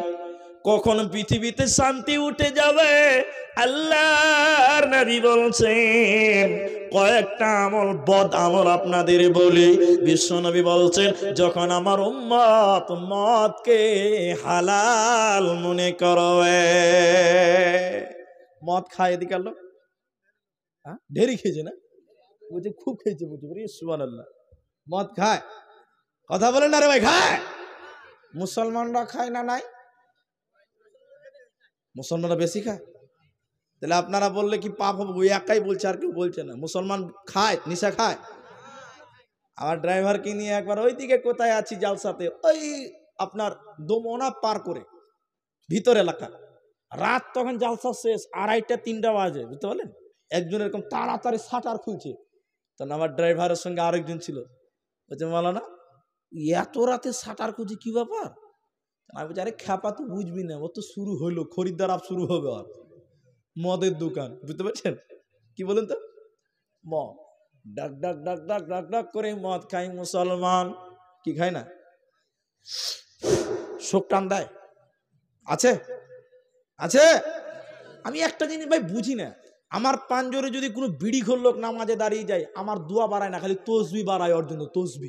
কখন পৃথিবীতে শান্তি উঠে যাবে আল্লাহর নবী বলছেন কয়েকটা আমল বদ আমল আপনাদের বলি বিশ্বনবী বলছেন যখন আমার উম্মত মদকে হালাল মনে করবে মদ খায় এদিকে লোক হ্যাঁ ঢেরি খেয়েছে না বলছে খুব খেয়েছে বুঝে বলি সুবান আল্লাহ মদ খায় কথা বলেন না রে ভাই খায় মুসলমানরা খায় না নাই মুসলমানরা বেশি খায় তাহলে আপনারা বললে কি পাপ হবে ওই একাই বলছে আর কেউ বলছে না মুসলমান খায় নিশা খায় আমার ড্রাইভারকে নিয়ে একবার ওই দিকে কোথায় আছি জালসাতে ওই আপনার দোমনা পার করে ভিতর এলাকা রাত তখন জালসা শেষ আড়াইটা তিনটা বাজে বুঝতে পারলেন একজন এরকম তাড়াতাড়ি শাটার খুলছে তখন আমার ড্রাইভারের সঙ্গে আরেকজন ছিল বলছে মালানা এত রাতে শাটার খুঁজি কী ব্যাপার আমি বলছি আরে খ্যাপা তো বুঝবি না ও তো শুরু হইলো খরিদ্দার আপ শুরু হবে আর মদের দোকান বুঝতে পারছেন কি বলেন তো মদ ডাক ডাক ডাক ডাক ডাক ডাক করে মদ খাই মুসলমান কি খায় না শোক টান দেয় আছে আছে আমি একটা জিনিস ভাই বুঝি না আমার পাঞ্জরে যদি কোনো বিড়ি ঘর লোক নামাজে দাঁড়িয়ে যায় আমার দোয়া বাড়ায় না খালি তসবি বাড়ায় ওর জন্য তসবি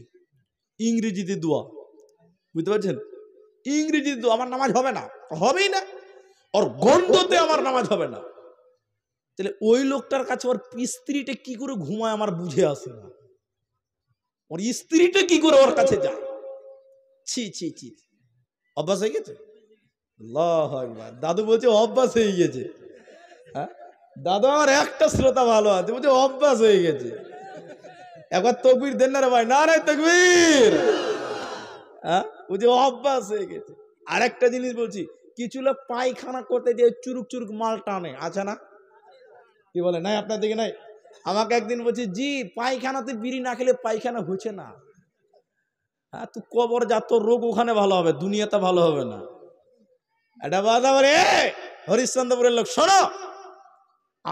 ইংরেজিতে দোয়া বুঝতে পারছেন ইংরেজি তো আমার নামাজ হবে না হবেই না ওর গন্ধতে আমার নামাজ হবে না তাহলে ওই লোকটার কাছে ওর স্ত্রীটা কি করে ঘুমায় আমার বুঝে আসে না ওর স্ত্রীটা কি করে ওর কাছে যায় ছি ছি ছি অভ্যাস হয়ে গেছে দাদু বলছে অভ্যাস হয়ে গেছে হ্যাঁ আমার একটা শ্রোতা ভালো আছে বলছে অভ্যাস হয়ে গেছে একবার তকবির দেন না রে ভাই না রে তকবির ওই যে অভ্যাস হয়ে গেছে আরেকটা জিনিস বলছি কিছু লোক পায়খানা করতে যে চুরুক চুরুক মাল টানে আছে না কি বলে নাই আপনার দিকে নাই আমাকে একদিন বলছে জি পায়খানাতে বিড়ি না খেলে পায়খানা হচ্ছে না হ্যাঁ তুই কবর যাত রোগ ওখানে ভালো হবে দুনিয়াতে ভালো হবে না এটা বাধা বলে হরিশ্চন্দ্রপুরের লোক শোনো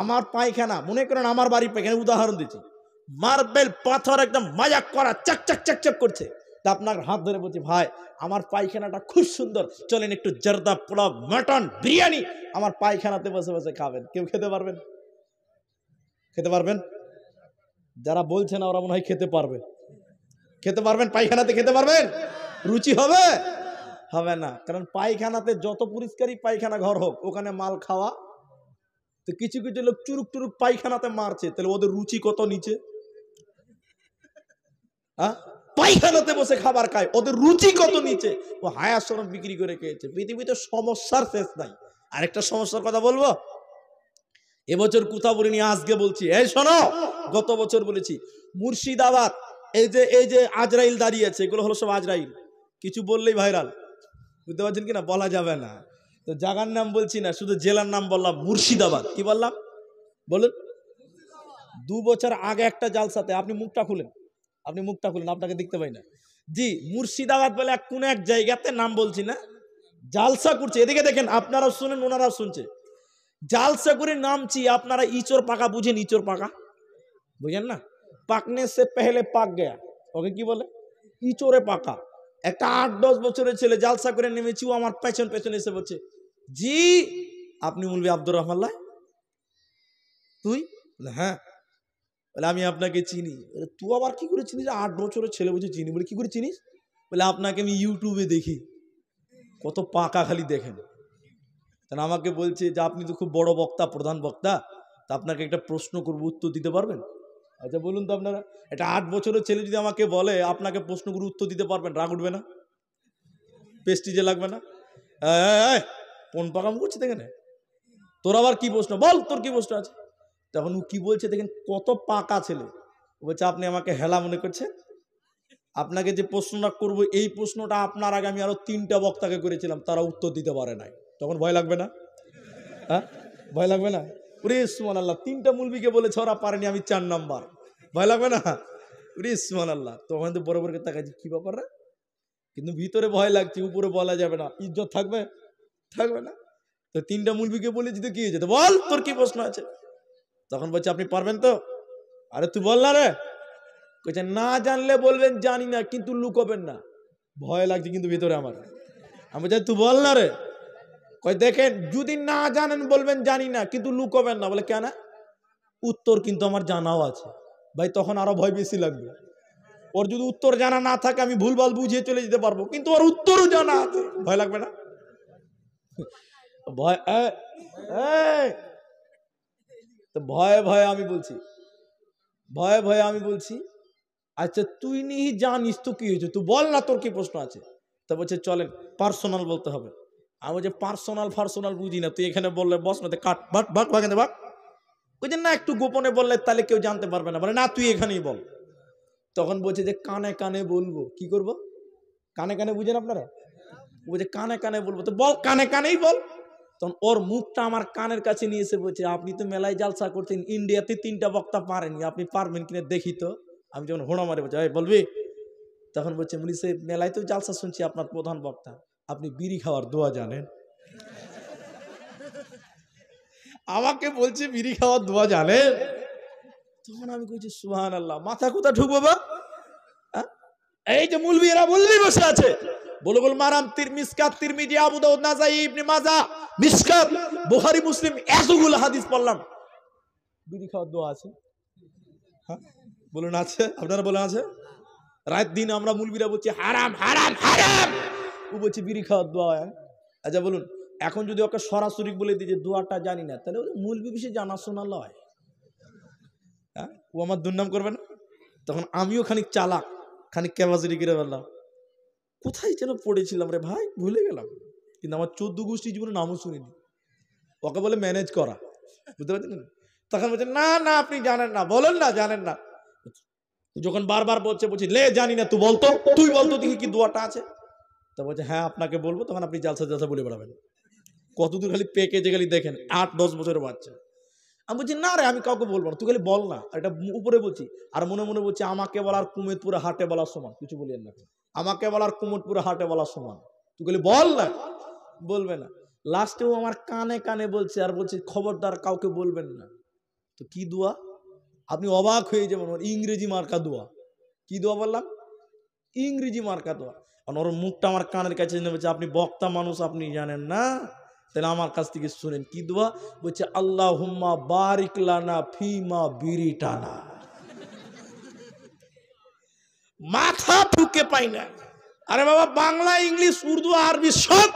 আমার পায়খানা মনে করেন আমার বাড়ি পায়খানা উদাহরণ দিচ্ছি মার্বেল পাথর একদম মাজাক করা চাক চাক চাক চাক করছে তা আপনার হাত ধরে বলছি ভাই আমার পায়খানাটা খুব সুন্দর চলেন একটু জর্দা পোলাও মটন বিরিয়ানি আমার পায়খানাতে বসে বসে খাবেন কেউ খেতে পারবেন খেতে পারবেন যারা বলছে না ওরা মনে হয় খেতে পারবে খেতে পারবেন পায়খানাতে খেতে পারবেন রুচি হবে হবে না কারণ পায়খানাতে যত পরিষ্কারই পায়খানা ঘর হোক ওখানে মাল খাওয়া তো কিছু কিছু লোক চুরুক টুরুক পায়খানাতে মারছে তাহলে ওদের রুচি কত নিচে হ্যাঁ পায়খানাতে বসে খাবার খায় ওদের রুচি কত নিচে ও হায়া শরম বিক্রি করে খেয়েছে পৃথিবীতে সমস্যার শেষ নাই আরেকটা সমস্যার কথা বলবো এবছর কোথা বলিনি আজকে বলছি এই শোনো গত বছর বলেছি মুর্শিদাবাদ এই যে এই যে আজরাইল দাঁড়িয়েছে এগুলো হলো সব আজরাইল কিছু বললেই ভাইরাল বুঝতে পারছেন কিনা বলা যাবে না তো জাগার নাম বলছি না শুধু জেলার নাম বললাম মুর্শিদাবাদ কি বললাম বলুন দু বছর আগে একটা জালসাতে আপনি মুখটা খুলেন আপনি মুখটা খুলেন আপনাকে দেখতে পাই না জি মুর্শিদাবাদ বলে এক কোনো এক জায়গাতে নাম বলছি না জালসা করছে এদিকে দেখেন আপনারাও শুনেন ওনারাও শুনছে জালসা করে নামছি আপনারা ইচোর পাকা বুঝেন ইচোর পাকা বুঝেন না পাকনে সে পেহলে পাক গেয়া ওকে কি বলে ইচোরে পাকা একটা আট দশ বছরের ছেলে জালসা করে নেমেছি ও আমার পেছন পেছনে এসে বলছে জি আপনি বলবি আব্দুর রহমাল্লাহ তুই হ্যাঁ বলে আমি আপনাকে চিনি বলে তুই আবার কী করে চিনিস আট বছরের ছেলে বলছে চিনি বলে কী করে চিনিস বলে আপনাকে আমি ইউটিউবে দেখি কত পাকা খালি দেখেন তাহলে আমাকে বলছে যে আপনি তো খুব বড় বক্তা প্রধান বক্তা তা আপনাকে একটা প্রশ্ন করবো উত্তর দিতে পারবেন আচ্ছা বলুন তো আপনারা এটা আট বছরের ছেলে যদি আমাকে বলে আপনাকে প্রশ্ন করে উত্তর দিতে পারবেন রাগ উঠবে না পেস্টিজে লাগবে না কোন পাকাম করছি দেখেন তোর আবার কি প্রশ্ন বল তোর কি প্রশ্ন আছে তখন ও কী বলছে দেখেন কত পাকা ছেলে বলছে আপনি আমাকে হেলা মনে করছে আপনাকে যে প্রশ্নটা করব এই প্রশ্নটা আপনার আগে আমি আরও তিনটা বক্তাকে করেছিলাম তারা উত্তর দিতে পারে নাই তখন ভয় লাগবে না হ্যাঁ ভয় লাগবে না ওরে আল্লাহ তিনটা মুলবিকে বলেছে ওরা পারেনি আমি চার নাম্বার ভয় লাগবে না ওরে আল্লাহ তখন তো বড় বড় তাকাচ্ছি কী ব্যাপার না কিন্তু ভিতরে ভয় লাগছে উপরে বলা যাবে না ইজ্জত থাকবে থাকবে না তো তিনটা মুলবিকে বলেছি তো কী হয়েছে বল তোর কি প্রশ্ন আছে তখন বলছে আপনি পারবেন তো আরে তুই বল না রে কইছে না জানলে বলবেন জানি না কিন্তু লুকোবেন না ভয় লাগছে কিন্তু ভিতরে আমার আমি বলছি তুই বল না রে কই দেখেন যদি না জানেন বলবেন জানি না কিন্তু লুকোবেন না বলে কেন উত্তর কিন্তু আমার জানাও আছে ভাই তখন আরো ভয় বেশি লাগবে ওর যদি উত্তর জানা না থাকে আমি ভুলভাল বুঝিয়ে চলে যেতে পারবো কিন্তু ওর উত্তরও জানা আছে ভয় লাগবে না ভয় তো ভয়ে ভয়ে আমি বলছি ভয়ে ভয়ে আমি বলছি আচ্ছা তুই নিহি জানিস তো কি হয়েছে তুই বল না তোর কি প্রশ্ন আছে তা বলছে চলেন পার্সোনাল বলতে হবে আমি বলছি পার্সোনাল ফার্সোনাল বুঝি না তুই এখানে বললে বস না কাট বাক বাক বাক বাক বুঝলেন না একটু গোপনে বললে তাহলে কেউ জানতে পারবে না বলে না তুই এখানেই বল তখন বলছে যে কানে কানে বলবো কি করব কানে কানে বুঝেন আপনারা বলছে কানে কানে বলবো তো বল কানে কানেই বল তখন ওর মুখটা আমার কানের কাছে নিয়ে এসে বলছে আপনি তো মেলায় জালসা করতেন ইন্ডিয়াতে তিনটা বক্তা পারেনি আপনি পারবেন কিনা দেখি তো আমি যখন হোড়া মারে বলছি বলবি তখন বলছে মুনি সাহেব মেলায় তো জালসা শুনছি আপনার প্রধান বক্তা আপনি বিড়ি খাওয়ার দোয়া জানেন আমাকে বলছে বিড়ি খাওয়ার দোয়া জানেন তখন আমি বলছি সুহান আল্লাহ মাথা কোথা ঢুকবো বা এই যে মুলবি এরা মুলবি বসে আছে বলগুল মারাম তির মিসকাত তিরমিজি আবু দাউদ নাজাই ইবনে মাজা মিসকাত বুখারী মুসলিম এতগুলো হাদিস পড়লাম বিড়ি খাওয়ার দোয়া আছে হ্যাঁ? বলুন আছে আপনারা বলুন আছে রাত দিন আমরা মুলবিরা বলছি হারাম হারাম হারাম ও বলছে বিড়ি খাওয়ার দোয়া হ্যাঁ? আচ্ছা বলুন এখন যদি ওকে সরাসরি বলে দিই যে দোয়াটা জানি না তাহলে মুলবি বিষয়ে জানাশোনা লয় হ্যাঁ ও আমার দুর্নাম করবে না তখন আমিও খানিক চালাক খানিক ক্যাপাসিটি কিনে ফেললাম কোথায় যেন পড়েছিলাম রে ভাই ভুলে গেলাম কিন্তু আমার চোদ্দ গোষ্ঠী জীবনে নামও শুনিনি ওকে বলে ম্যানেজ করা বুঝতে পারছেন তখন বলছে না না আপনি জানেন না বলেন না জানেন না যখন বারবার বলছে বলছি লে জানি না তুই বলতো তুই বলতো দেখি কি দোয়াটা আছে তা বলছে হ্যাঁ আপনাকে বলবো তখন আপনি জালসা জালসা বলে বেড়াবেন কতদূর খালি পেকে যে খালি দেখেন আট দশ বছরের বাচ্চা আমি বলছি না রে আমি কাউকে বলবো না তুই খালি বল না এটা উপরে বলছি আর মনে মনে বলছি আমাকে বলার কুমেদপুরে হাটে বলার সমান কিছু বলি না আমাকে বলার কুমেদপুরে হাটে বলার সমান তুই খালি বল না বলবে না লাস্টেও আমার কানে কানে বলছে আর বলছে খবরদার কাউকে বলবেন না তো কি দোয়া আপনি অবাক হয়ে যাবেন ওর ইংরেজি মার্কা দোয়া কি দোয়া বললাম ইংরেজি মার্কা দোয়া কারণ ওর মুখটা আমার কানের কাছে বলছে আপনি বক্তা মানুষ আপনি জানেন না তাহলে আমার কাছ থেকে শুনেন কি দোয়া বলছে আল্লাহ হুম্মা বারিকলানা ফিমা বিরিটানা মাথা ঢুকে পাই না আরে বাবা বাংলা ইংলিশ উর্দু আরবি সব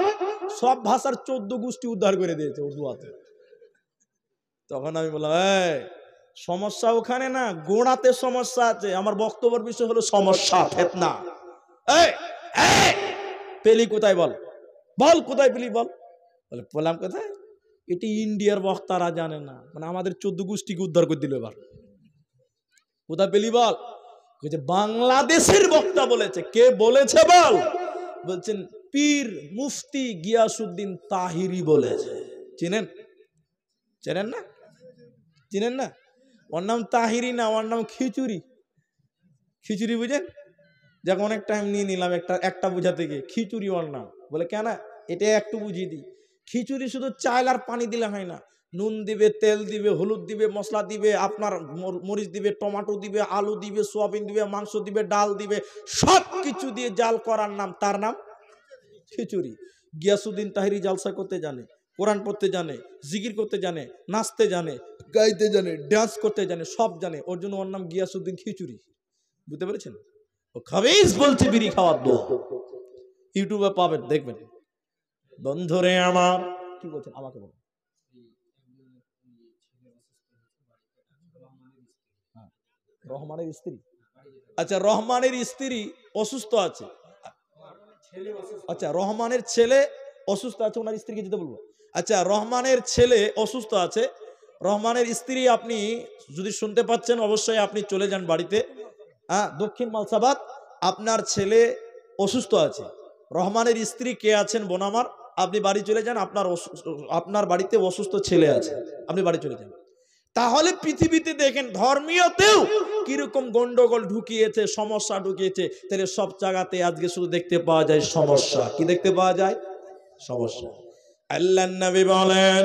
সব ভাষার চোদ্দ গোষ্ঠী উদ্ধার করে দিয়েছে উর্দুয়াতে তখন আমি বললাম সমস্যা ওখানে না গোড়াতে সমস্যা আছে আমার বক্তব্যের বিষয় হলো সমস্যা ফেতনা এই পেলি কোথায় বল বল কোথায় পেলি বল বলে পোলাম কোথায় এটি ইন্ডিয়ার বক্তারা জানে না মানে আমাদের চোদ্দ গোষ্ঠীকে উদ্ধার করে দিল এবার কোথা পেলি বল বলছে বাংলাদেশের বক্তা বলেছে কে বলেছে বল বলছেন পীর মুফতি গিয়াসুদ্দিন তাহিরি বলেছে চিনেন চেনেন না চিনেন না ওর নাম তাহিরি না ওর নাম খিচুড়ি খিচুড়ি বুঝেন যাকে অনেক টাইম নিয়ে নিলাম একটা একটা বুঝা গিয়ে খিচুড়ি ওর নাম বলে কেন এটা একটু বুঝিয়ে দিই খিচুড়ি শুধু চাল আর পানি দিলে হয় না নুন দিবে তেল দিবে হলুদ দিবে মশলা দিবে আপনার মরিচ দিবে টমাটো দিবে আলু দিবে সোয়াবিন দিবে মাংস দিবে ডাল দিবে সব কিছু দিয়ে জাল করার নাম তার নাম খিচুড়ি গিয়াসুদ্দিন তাহিরি জালসা করতে জানে কোরআন পড়তে জানে জিকির করতে জানে নাচতে জানে গাইতে জানে ডান্স করতে জানে সব জানে ওর জন্য ওর নাম গিয়াসুদ্দিন খিচুড়ি বুঝতে পেরেছেন ও খাবেজ বলছে বিড়ি খাওয়ার দো ইউটিউবে পাবেন দেখবেন বন্ধুরে আমার কি বলছেন আমাকে বলুন রহমানের স্ত্রী আচ্ছা রহমানের স্ত্রী অসুস্থ আছে আচ্ছা রহমানের ছেলে অসুস্থ আছে ওনার স্ত্রীকে যেতে বলবো আচ্ছা রহমানের ছেলে অসুস্থ আছে রহমানের স্ত্রী আপনি যদি শুনতে পাচ্ছেন অবশ্যই আপনি চলে যান বাড়িতে হ্যাঁ দক্ষিণ মালসাবাদ আপনার ছেলে অসুস্থ আছে রহমানের স্ত্রী কে আছেন বোনামার আপনি বাড়ি চলে যান আপনার আপনার বাড়িতে অসুস্থ ছেলে আছে আপনি বাড়ি চলে যান তাহলে পৃথিবীতে দেখেন ধর্মীয়তেও কিরকম গন্ডগোল ঢুকিয়েছে সমস্যা ঢুকিয়েছে তাহলে সব জায়গাতে আজকে শুধু দেখতে পাওয়া যায় সমস্যা কি দেখতে পাওয়া যায় সমস্যা আল্লাহ নবী বলেন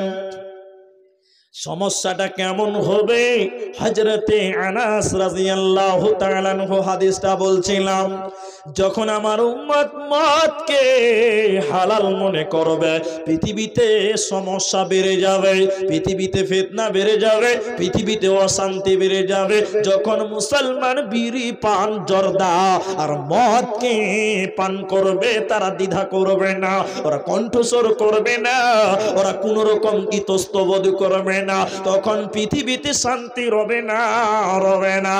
সমস্যাটা কেমন হবে হজরতে আনাস রাজিয়াল্লাহু তাআলাহু হাদিসটা বলছিলাম যখন আমার উম্মত মতকে হালাল মনে করবে পৃথিবীতে সমস্যা বেড়ে যাবে পৃথিবীতে ফিতনা বেড়ে যাবে পৃথিবীতে অশান্তি বেড়ে যাবে যখন মুসলমান বিড়ি পান জর্দা আর মতকে পান করবে তারা দ্বিধা করবে না ওরা কণ্ঠস্বর করবে না ওরা কোনো রকম ইতস্তবোধ করবে না তখন পৃথিবীতে শান্তি রবে না রবে না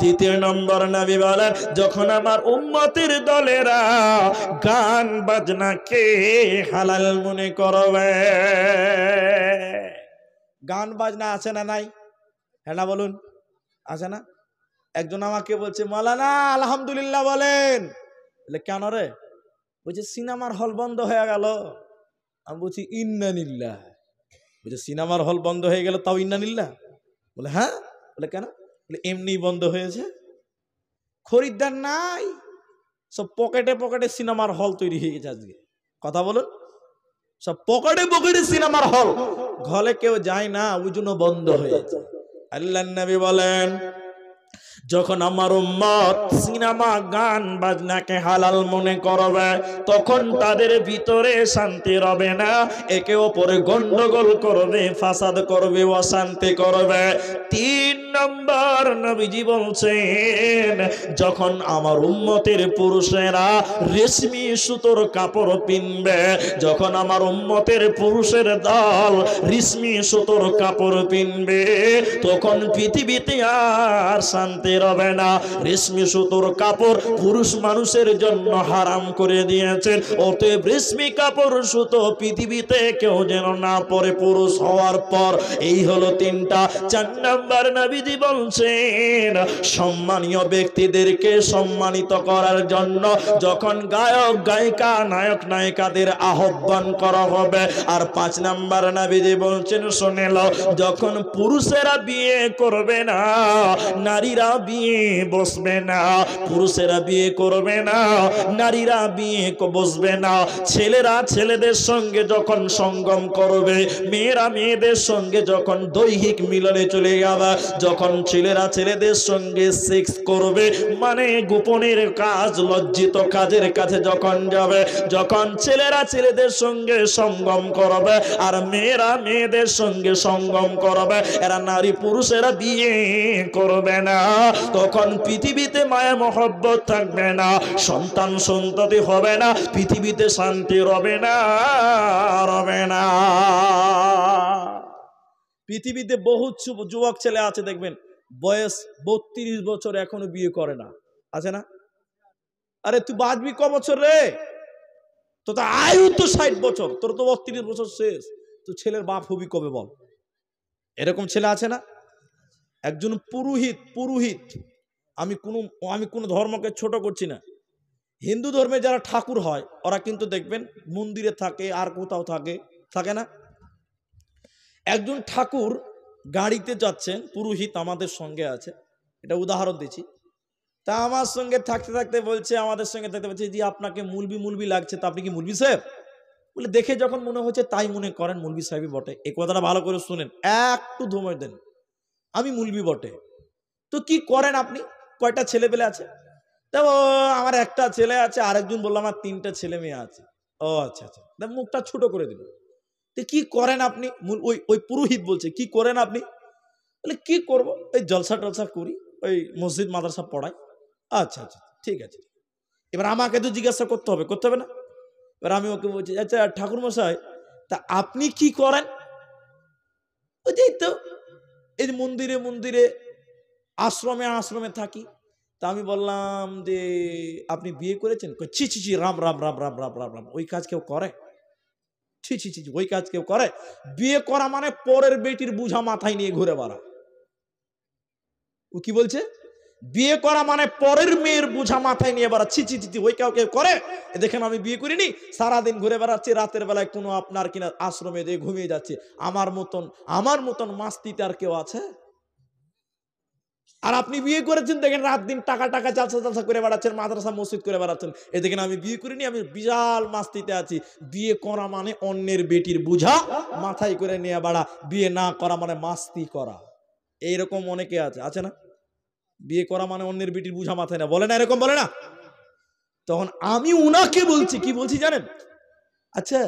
দ্বিতীয় নম্বর নবী বলেন যখন আমার উম্মতের দলেরা গান বাজনাকে হালাল মনে করবে গান বাজনা আছে না নাই হ্যাঁ না বলুন আছে না একজন আমাকে বলছে মালানা আলহামদুলিল্লাহ বলেন কেন রে বলছে সিনেমার হল বন্ধ হয়ে গেল আমি বলছি ইন্নানিল্লাহ বলছে সিনেমার হল বন্ধ হয়ে গেল তাও ইন্নানিল্লা বলে হ্যাঁ বলে কেন বলে এমনি বন্ধ হয়েছে খরিদ্দার নাই সব পকেটে পকেটে সিনেমার হল তৈরি হয়ে গেছে আজকে কথা বলুন সব পকেটে পকেটে সিনেমার হল ঘরে কেউ যায় না ওই জন্য বন্ধ হয়ে আল্লাহ নবী বলেন যখন আমার উম্মত সিনেমা গান বাজনাকে হালাল মনে করবে তখন তাদের ভিতরে শান্তি রবে না একে ওপরে গন্ডগোল করবে ফাসাদ করবে অশান্তি করবে তিন নম্বর নবীজি বলছেন যখন আমার উম্মতের পুরুষেরা রেশমি সুতোর কাপড় পিনবে যখন আমার উম্মতের পুরুষের দল রেশমি সুতোর কাপড় পিনবে তখন পৃথিবীতে আর শান্তি হবে না রেশমি সুতোর কাপড় পুরুষ মানুষের জন্য হারাম করে দিয়েছেন অতএব রেশমি কাপড় সুতো পৃথিবীতে কেউ যেন না পরে পুরুষ হওয়ার পর এই হলো তিনটা চার নাম্বার নাবিদি বলছেন সম্মানীয় ব্যক্তিদেরকে সম্মানিত করার জন্য যখন গায়ক গায়িকা নায়ক নায়িকাদের আহ্বান করা হবে আর পাঁচ নাম্বার নাবিদি বলছেন শুনেল যখন পুরুষেরা বিয়ে করবে না নারীরা বিয়ে বসবে না পুরুষেরা বিয়ে করবে না নারীরা বিয়ে বসবে না ছেলেরা ছেলেদের সঙ্গে যখন সঙ্গম করবে মেয়েরা মেয়েদের সঙ্গে যখন দৈহিক মিলনে চলে যাবে যখন ছেলেরা ছেলেদের সঙ্গে সেক্স করবে মানে গোপনের কাজ লজ্জিত কাজের কাছে যখন যাবে যখন ছেলেরা ছেলেদের সঙ্গে সঙ্গম করবে আর মেয়েরা মেয়েদের সঙ্গে সঙ্গম করবে এরা নারী পুরুষেরা বিয়ে করবে না তখন পৃথিবীতে মায়া মহব্বত থাকবে না সন্তান সন্ততি হবে না পৃথিবীতে শান্তি রবে না রবে না পৃথিবীতে বহু যুবক ছেলে আছে দেখবেন বয়স বত্রিশ বছর এখনো বিয়ে করে না আছে না আরে তুই বাঁচবি ক বছর রে তো তা আয়ু তো ষাট বছর তোর তো বত্রিশ বছর শেষ তো ছেলের বাপ হবি কবে বল এরকম ছেলে আছে না একজন পুরোহিত পুরোহিত আমি কোনো আমি কোনো ধর্মকে ছোট করছি না হিন্দু ধর্মে যারা ঠাকুর হয় ওরা কিন্তু দেখবেন মন্দিরে থাকে আর কোথাও থাকে থাকে না একজন ঠাকুর গাড়িতে যাচ্ছেন পুরোহিত আমাদের সঙ্গে আছে এটা উদাহরণ দিচ্ছি তা আমার সঙ্গে থাকতে থাকতে বলছে আমাদের সঙ্গে থাকতে বলছে যে আপনাকে মুলবি মুলবি লাগছে তা আপনি কি মুলবি সাহেব বলে দেখে যখন মনে হচ্ছে তাই মনে করেন মুলবি সাহেবই বটে এই কথাটা ভালো করে শুনেন একটু ধুমে দেন আমি মুলবি বটে তো কি করেন আপনি কয়টা ছেলে পেলে আছে তা ও আমার একটা ছেলে আছে আরেকজন বললো আমার তিনটা ছেলে মেয়ে আছে ও আচ্ছা আচ্ছা মুখটা ছোট করে দিল তো কি করেন আপনি ওই ওই পুরোহিত বলছে কি করেন আপনি বলে কি করব এই জলসা টলসা করি ওই মসজিদ মাদ্রাসা পড়াই আচ্ছা আচ্ছা ঠিক আছে এবার আমাকে তো জিজ্ঞাসা করতে হবে করতে হবে না এবার আমি ওকে বলছি আচ্ছা ঠাকুর মশাই তা আপনি কি করেন ওই তো এই মন্দিরে মন্দিরে আশ্রমে আশ্রমে থাকি তা আমি বললাম যে আপনি বিয়ে করেছেন ছি ছি ছি রাম রাম রাম রাম রাম রাম রাম ওই কাজ কেউ করে ছি ছি ছি ওই কাজ কেউ করে বিয়ে করা মানে পরের বেটির বুঝা মাথায় নিয়ে ঘুরে বেড়া ও কি বলছে বিয়ে করা মানে পরের মেয়ের বোঝা মাথায় নিয়ে বেড়া চিচি চিচি ওই কাউকে করে দেখেন আমি বিয়ে করিনি সারাদিন ঘুরে বেড়াচ্ছি রাতের বেলায় কোনো আপনার কিনা আশ্রমে দিয়ে ঘুমিয়ে যাচ্ছে আমার মতন আমার মতন মাস্তিতে আর কেউ আছে আর আপনি বিয়ে করেছেন দেখেন রাত দিন টাকা টাকা চালসা চালসা করে বেড়াচ্ছেন মাদ্রাসা মসজিদ করে বেড়াচ্ছেন এ দেখেন আমি বিয়ে করিনি আমি বিশাল মাস্তিতে আছি বিয়ে করা মানে অন্যের বেটির বোঝা মাথায় করে নিয়ে বেড়া বিয়ে না করা মানে মাস্তি করা এইরকম অনেকে আছে আছে না বিয়ে করা মানে অন্যের বেটির বুঝা মাথায় না বলে না এরকম বলে না তখন আমি উনাকে বলছি কি বলছি জানেন আচ্ছা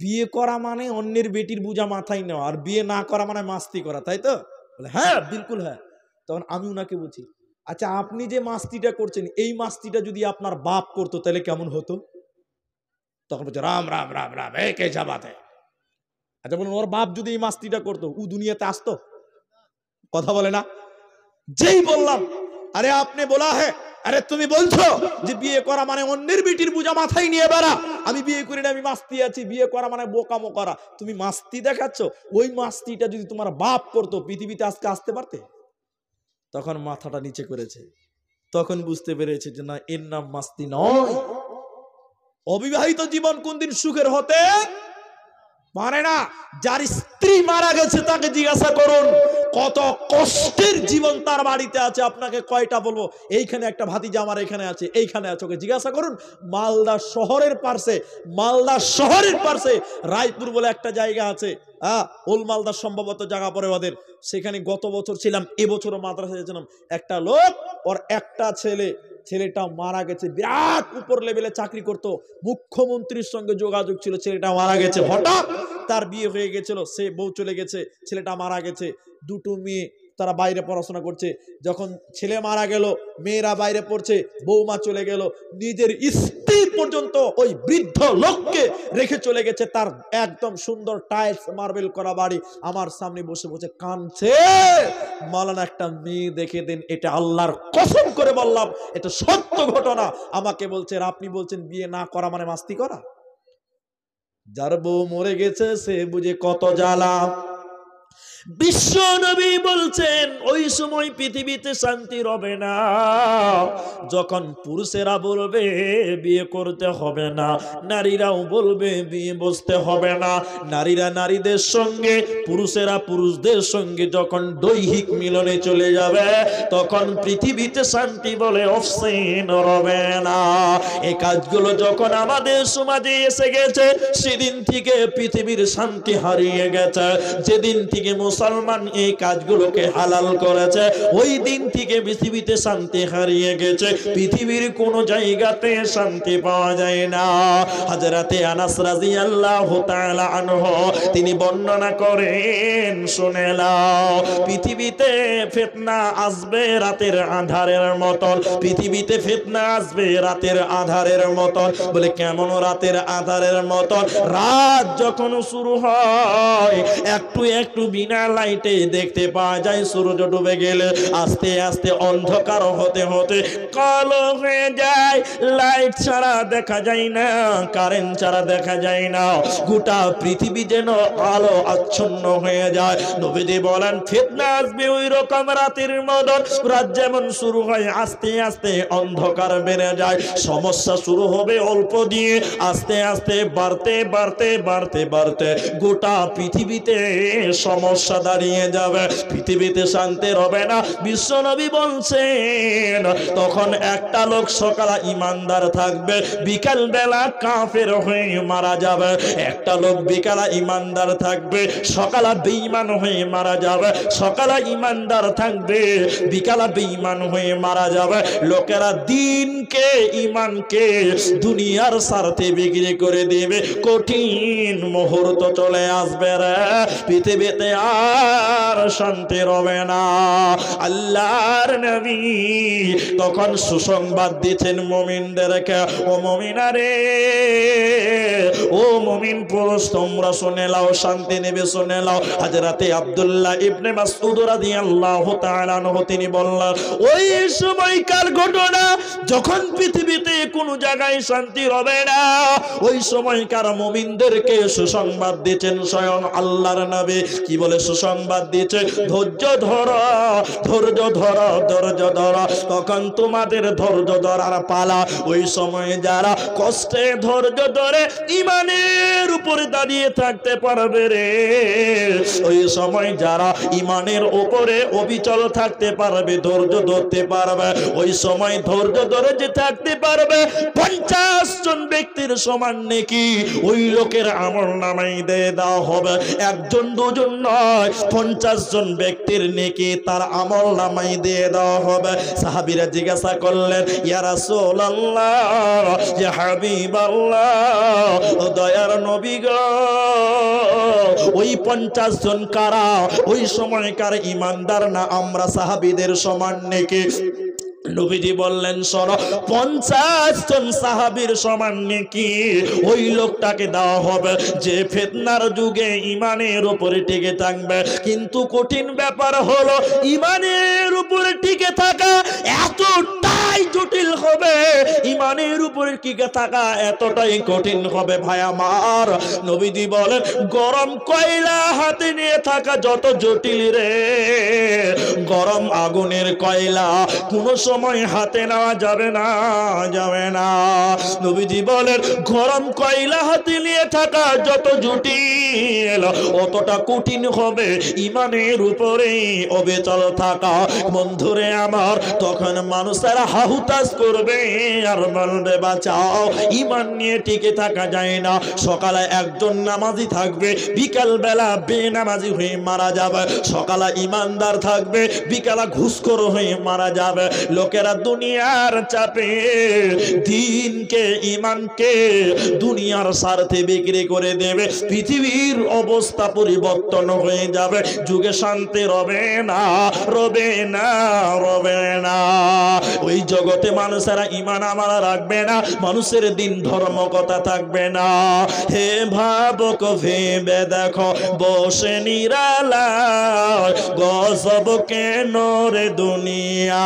বিয়ে করা মানে অন্যের বেটির বুঝা মাথায় নেওয়া আর বিয়ে না করা মানে মাস্তি করা তাই তো বলে হ্যাঁ বিলকুল হ্যাঁ তখন আমি উনাকে বলছি আচ্ছা আপনি যে মাস্তিটা করছেন এই মাস্তিটা যদি আপনার বাপ করতো তাহলে কেমন হতো তখন বলছে রাম রাম রাম রাম এ কে যাবাতে আচ্ছা বলুন ওর বাপ যদি এই মাস্তিটা করতো ও দুনিয়াতে আসতো কথা বলে না যেই বললাম আরে আপনি বলা হ্যাঁ আরে তুমি বলছো যে বিয়ে করা মানে অন্যের বেটির বোঝা মাথায় নিয়ে বেড়া আমি বিয়ে করি না আমি মাস্তি আছি বিয়ে করা মানে বোকামো করা তুমি মাস্তি দেখাচ্ছ ওই মাস্তিটা যদি তোমার বাপ করতো পৃথিবীতে আজকে আসতে পারতে তখন মাথাটা নিচে করেছে তখন বুঝতে পেরেছে যে না এর নাম মাস্তি নয় অবিবাহিত জীবন কোন দিন সুখের হতে পারে না যার স্ত্রী মারা গেছে তাকে জিজ্ঞাসা করুন কত কষ্টের জীবন তার বাড়িতে আছে আপনাকে কয়টা বলবো এইখানে একটা ভাতিজা আমার এখানে আছে এইখানে আছে ওকে জিজ্ঞাসা করুন মালদা শহরের পার্শ্বে মালদা শহরের পার্শ্বে রায়পুর বলে একটা জায়গা আছে হ্যাঁ ওল মালদার সম্ভবত জায়গা পরে ওদের সেখানে গত বছর ছিলাম এবছরও মাদ্রাসা গেছিলাম একটা লোক ওর একটা ছেলে ছেলেটা মারা গেছে বিরাট উপর লেভেলে চাকরি করত মুখ্যমন্ত্রীর সঙ্গে যোগাযোগ ছিল ছেলেটা মারা গেছে হঠাৎ তার বিয়ে হয়ে গেছিল সে বউ চলে গেছে ছেলেটা মারা গেছে দুটো মেয়ে তারা বাইরে পড়াশোনা করছে যখন ছেলে মারা গেল মেয়েরা বাইরে পড়ছে বৌমা চলে গেল নিজের স্ত্রী পর্যন্ত ওই বৃদ্ধ লোককে রেখে চলে গেছে তার একদম সুন্দর টাইলস মার্বেল করা বাড়ি আমার সামনে বসে বসে কানছে মালানা একটা মেয়ে দেখে দিন এটা আল্লাহর কসম করে বললাম এটা সত্য ঘটনা আমাকে বলছেন আপনি বলছেন বিয়ে না করা মানে মাস্তি করা যার বউ মরে গেছে সে বুঝে কত জ্বালা বিশ্ব নবী বলছেন ওই সময় পৃথিবীতে শান্তি হবে না যখন পুরুষেরা বলবে বিয়ে করতে হবে না নারীরাও বলবে বিয়ে বসতে হবে না নারীরা নারীদের সঙ্গে পুরুষেরা পুরুষদের সঙ্গে যখন দৈহিক মিলনে চলে যাবে তখন পৃথিবীতে শান্তি বলে অফসেন হবে না এই কাজগুলো যখন আমাদের সমাজে এসে গেছে সেদিন থেকে পৃথিবীর শান্তি হারিয়ে গেছে যেদিন থেকে মুসলিম মুসলমান এই কাজগুলোকে হালাল করেছে ওই দিন থেকে পৃথিবীতে শান্তি হারিয়ে গেছে পৃথিবীর কোন জায়গাতে শান্তি পাওয়া যায় না হাজরাতে আনাস রাজি আল্লাহ আনহ তিনি বর্ণনা করেন শুনে পৃথিবীতে ফেতনা আসবে রাতের আধারের মতন পৃথিবীতে ফেতনা আসবে রাতের আধারের মতন বলে কেমন রাতের আধারের মতন রাত যখন শুরু হয় একটু একটু বিনা লাইটে দেখতে পাওয়া যায় সূর্য ডুবে গেলে আস্তে আস্তে অন্ধকার হতে হতে কালো হয়ে যায় লাইট ছাড়া দেখা যায় না কারেন্ট ছাড়া দেখা যায় না গোটা পৃথিবী যেন আলো আচ্ছন্ন হয়ে যায় নবীদি বলেন ফিতনা আসবে ওই রকম রাতের মদন রাত যেমন শুরু হয় আস্তে আস্তে অন্ধকার বেড়ে যায় সমস্যা শুরু হবে অল্প দিয়ে আস্তে আস্তে বাড়তে বাড়তে বাড়তে বাড়তে গোটা পৃথিবীতে সমস্যা সমস্যা দাঁড়িয়ে যাবে পৃথিবীতে শান্তির হবে না বিশ্বনবী বলছেন তখন একটা লোক সকালে ইমানদার থাকবে বিকাল বেলা কাফের হয়ে মারা যাবে একটা লোক বিকালে ইমানদার থাকবে সকালে বেঈমান হয়ে মারা যাবে সকালে ইমানদার থাকবে বিকালে বেঈমান হয়ে মারা যাবে লোকেরা দিনকে ইমানকে দুনিয়ার স্বার্থে বিক্রি করে দেবে কঠিন মুহূর্ত চলে আসবে রে পৃথিবীতে আর আর শান্তি রবে না আল্লাহর নবী তখন সুসংবাদ দিচ্ছেন মমিনদেরকে ও মমিনারে ও মমিন পুরুষ তোমরা শুনে লাও শান্তি নেবে শুনে লাও হাজরাতে আবদুল্লাহ ইবনে মাসউদ দিয়ে আল্লাহ আনহু তিনি বললেন ওই সময়কার ঘটনা যখন পৃথিবীতে কোনো জায়গায় শান্তি রবে না ওই সময়কার মমিনদেরকে সুসংবাদ দিচ্ছেন স্বয়ং আল্লাহর নবী কি বলে সুসংবাদ দিচ্ছে ধৈর্য ধর ধৈর্য ধর ধৈর্য ধর তখন তোমাদের ধৈর্য ধরার পালা ওই সময়ে যারা কষ্টে ধৈর্য ধরে ইমানের উপরে দাঁড়িয়ে থাকতে পারবে রে ওই সময় যারা ইমানের উপরে অবিচল থাকতে পারবে ধৈর্য ধরতে পারবে ওই সময় ধৈর্য ধরে যে থাকতে পারবে পঞ্চাশ জন ব্যক্তির সমান নাকি ওই লোকের আমল নামাই দিয়ে দেওয়া হবে একজন দুজন নয় পঞ্চাশ জন ব্যক্তির নেকি তার আমল নামাই দিয়ে দেওয়া হবে সাহাবিরা জিজ্ঞাসা করলেন ইয়ারা সোল আল্লাহ দয়ার নবী ওই পঞ্চাশ জন কারা ওই সময়কার ইমানদার না আমরা সাহাবিদের সমান নেকি নবীজি বললেন সর পঞ্চাশ জন সাহাবির সমান নাকি ওই লোকটাকে দেওয়া হবে যে ফেতনার যুগে ইমানের উপরে টিকে থাকবে কিন্তু কঠিন ব্যাপার হলো ইমানের উপরে টিকে থাকা এতটাই জটিল হবে ইমানের উপরে টিকে থাকা এতটাই কঠিন হবে ভাই মার নবীজি বলেন গরম কয়লা হাতে নিয়ে থাকা যত জটিল রে গরম আগুনের কয়লা কোনো সময় হাতে নেওয়া যাবে না যাবে না নবীজি বলেন গরম কয়লা হাতে নিয়ে থাকা যত জুটি জটিল অতটা কঠিন হবে ইমানের উপরে অবেচল থাকা বন্ধুরে আমার তখন মানুষের হাহুতাস করবে আর বলবে বাঁচাও ইমান নিয়ে টিকে থাকা যায় না সকালে একজন নামাজি থাকবে বিকাল বেলা বেনামাজি হয়ে মারা যাবে সকালে ইমানদার থাকবে বিকালে ঘুষখোর হয়ে মারা যাবে লোকেরা দুনিয়ার চাপে দিনকে ইমানকে দুনিয়ার স্বার্থে বিক্রি করে দেবে পৃথিবীর অবস্থা পরিবর্তন হয়ে যাবে যুগে শান্তি রবে না রবে না রবে না ওই জগতে মানুষেরা ইমান আমার রাখবে না মানুষের দিন ধর্ম কথা থাকবে না হে ভাবক ভেবে দেখো বসে নিরালা গজব কেন রে দুনিয়া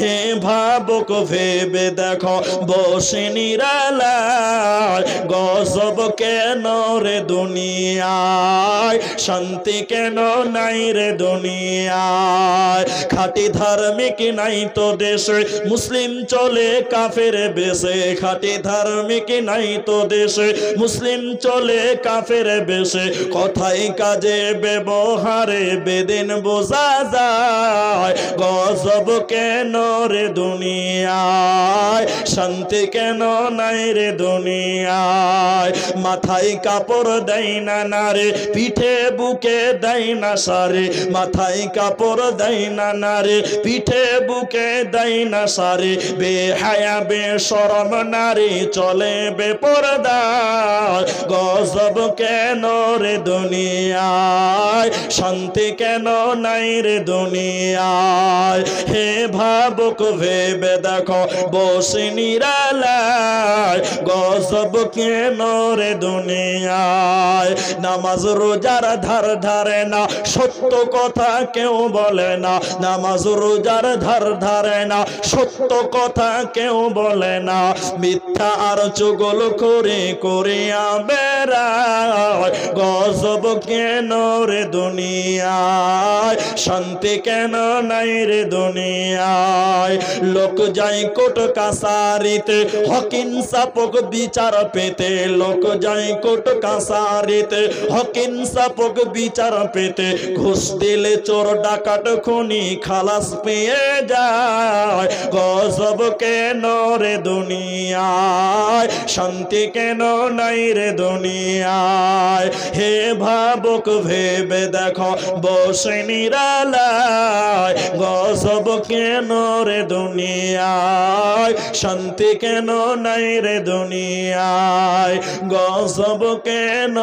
হে ভাবক ভেবে দেখো বসে নিরালায় গজব কেন রে দুনিয়ায় শান্তি কেন নাই রে দুনিয়ায় খাটি ধার্মিক নাই তো দেশে মুসলিম চলে কাফের বেশে খাটি ধার্মিক নাই তো দেশে মুসলিম চলে কাফের বেশে কথাই কাজে ব্যবহারে বেদিন বোঝা যায় গজব কেন কেন রে দুনিয়ায় শান্তি কেন নাই রে দুনিয়ায় মাথায় কাপড় দেয় না নারে পিঠে বুকে দেয় না সারে মাথায় কাপড় দেয় না নারে পিঠে বুকে দেয় না সারে বেহায়া বে শরম নারে চলে বেপরদার গজব কেন রে দুনিয়ায় শান্তি কেন নাই রে দুনিয়ায় হে ভাবুক ভেবে দেখো বসে নিরালায় গজব কেন রে দুনিয়ায় নামাজ রোজার ধার ধারে না সত্য কথা কেউ বলে না নামাজ রোজার ধার ধারে না সত্য কথা কেউ বলে না মিথ্যা আর চুগল করে করিয়া বেড়ায় গজব কেন রে দুনিয়ায় শান্তি কেন নাই রে দুনিয়া যায় লোক যায় কোট কাসারিতে হকিন সাপক বিচার পেতে লোক যায় কোট কাসারিতে হকিন সাপক বিচার পেতে ঘুষ দিলে চোর ডাকাত খুনি খালাস পেয়ে যায় গজব কেন রে দুনিয়ায় শান্তি কেন নাই রে দুনিয়ায় হে ভাবক ভেবে দেখো বসে নিরালায় গজব কেন কেন রে দুনিয়ায় শান্তি কেন নাই রে দুনিয়ায় গজব কেন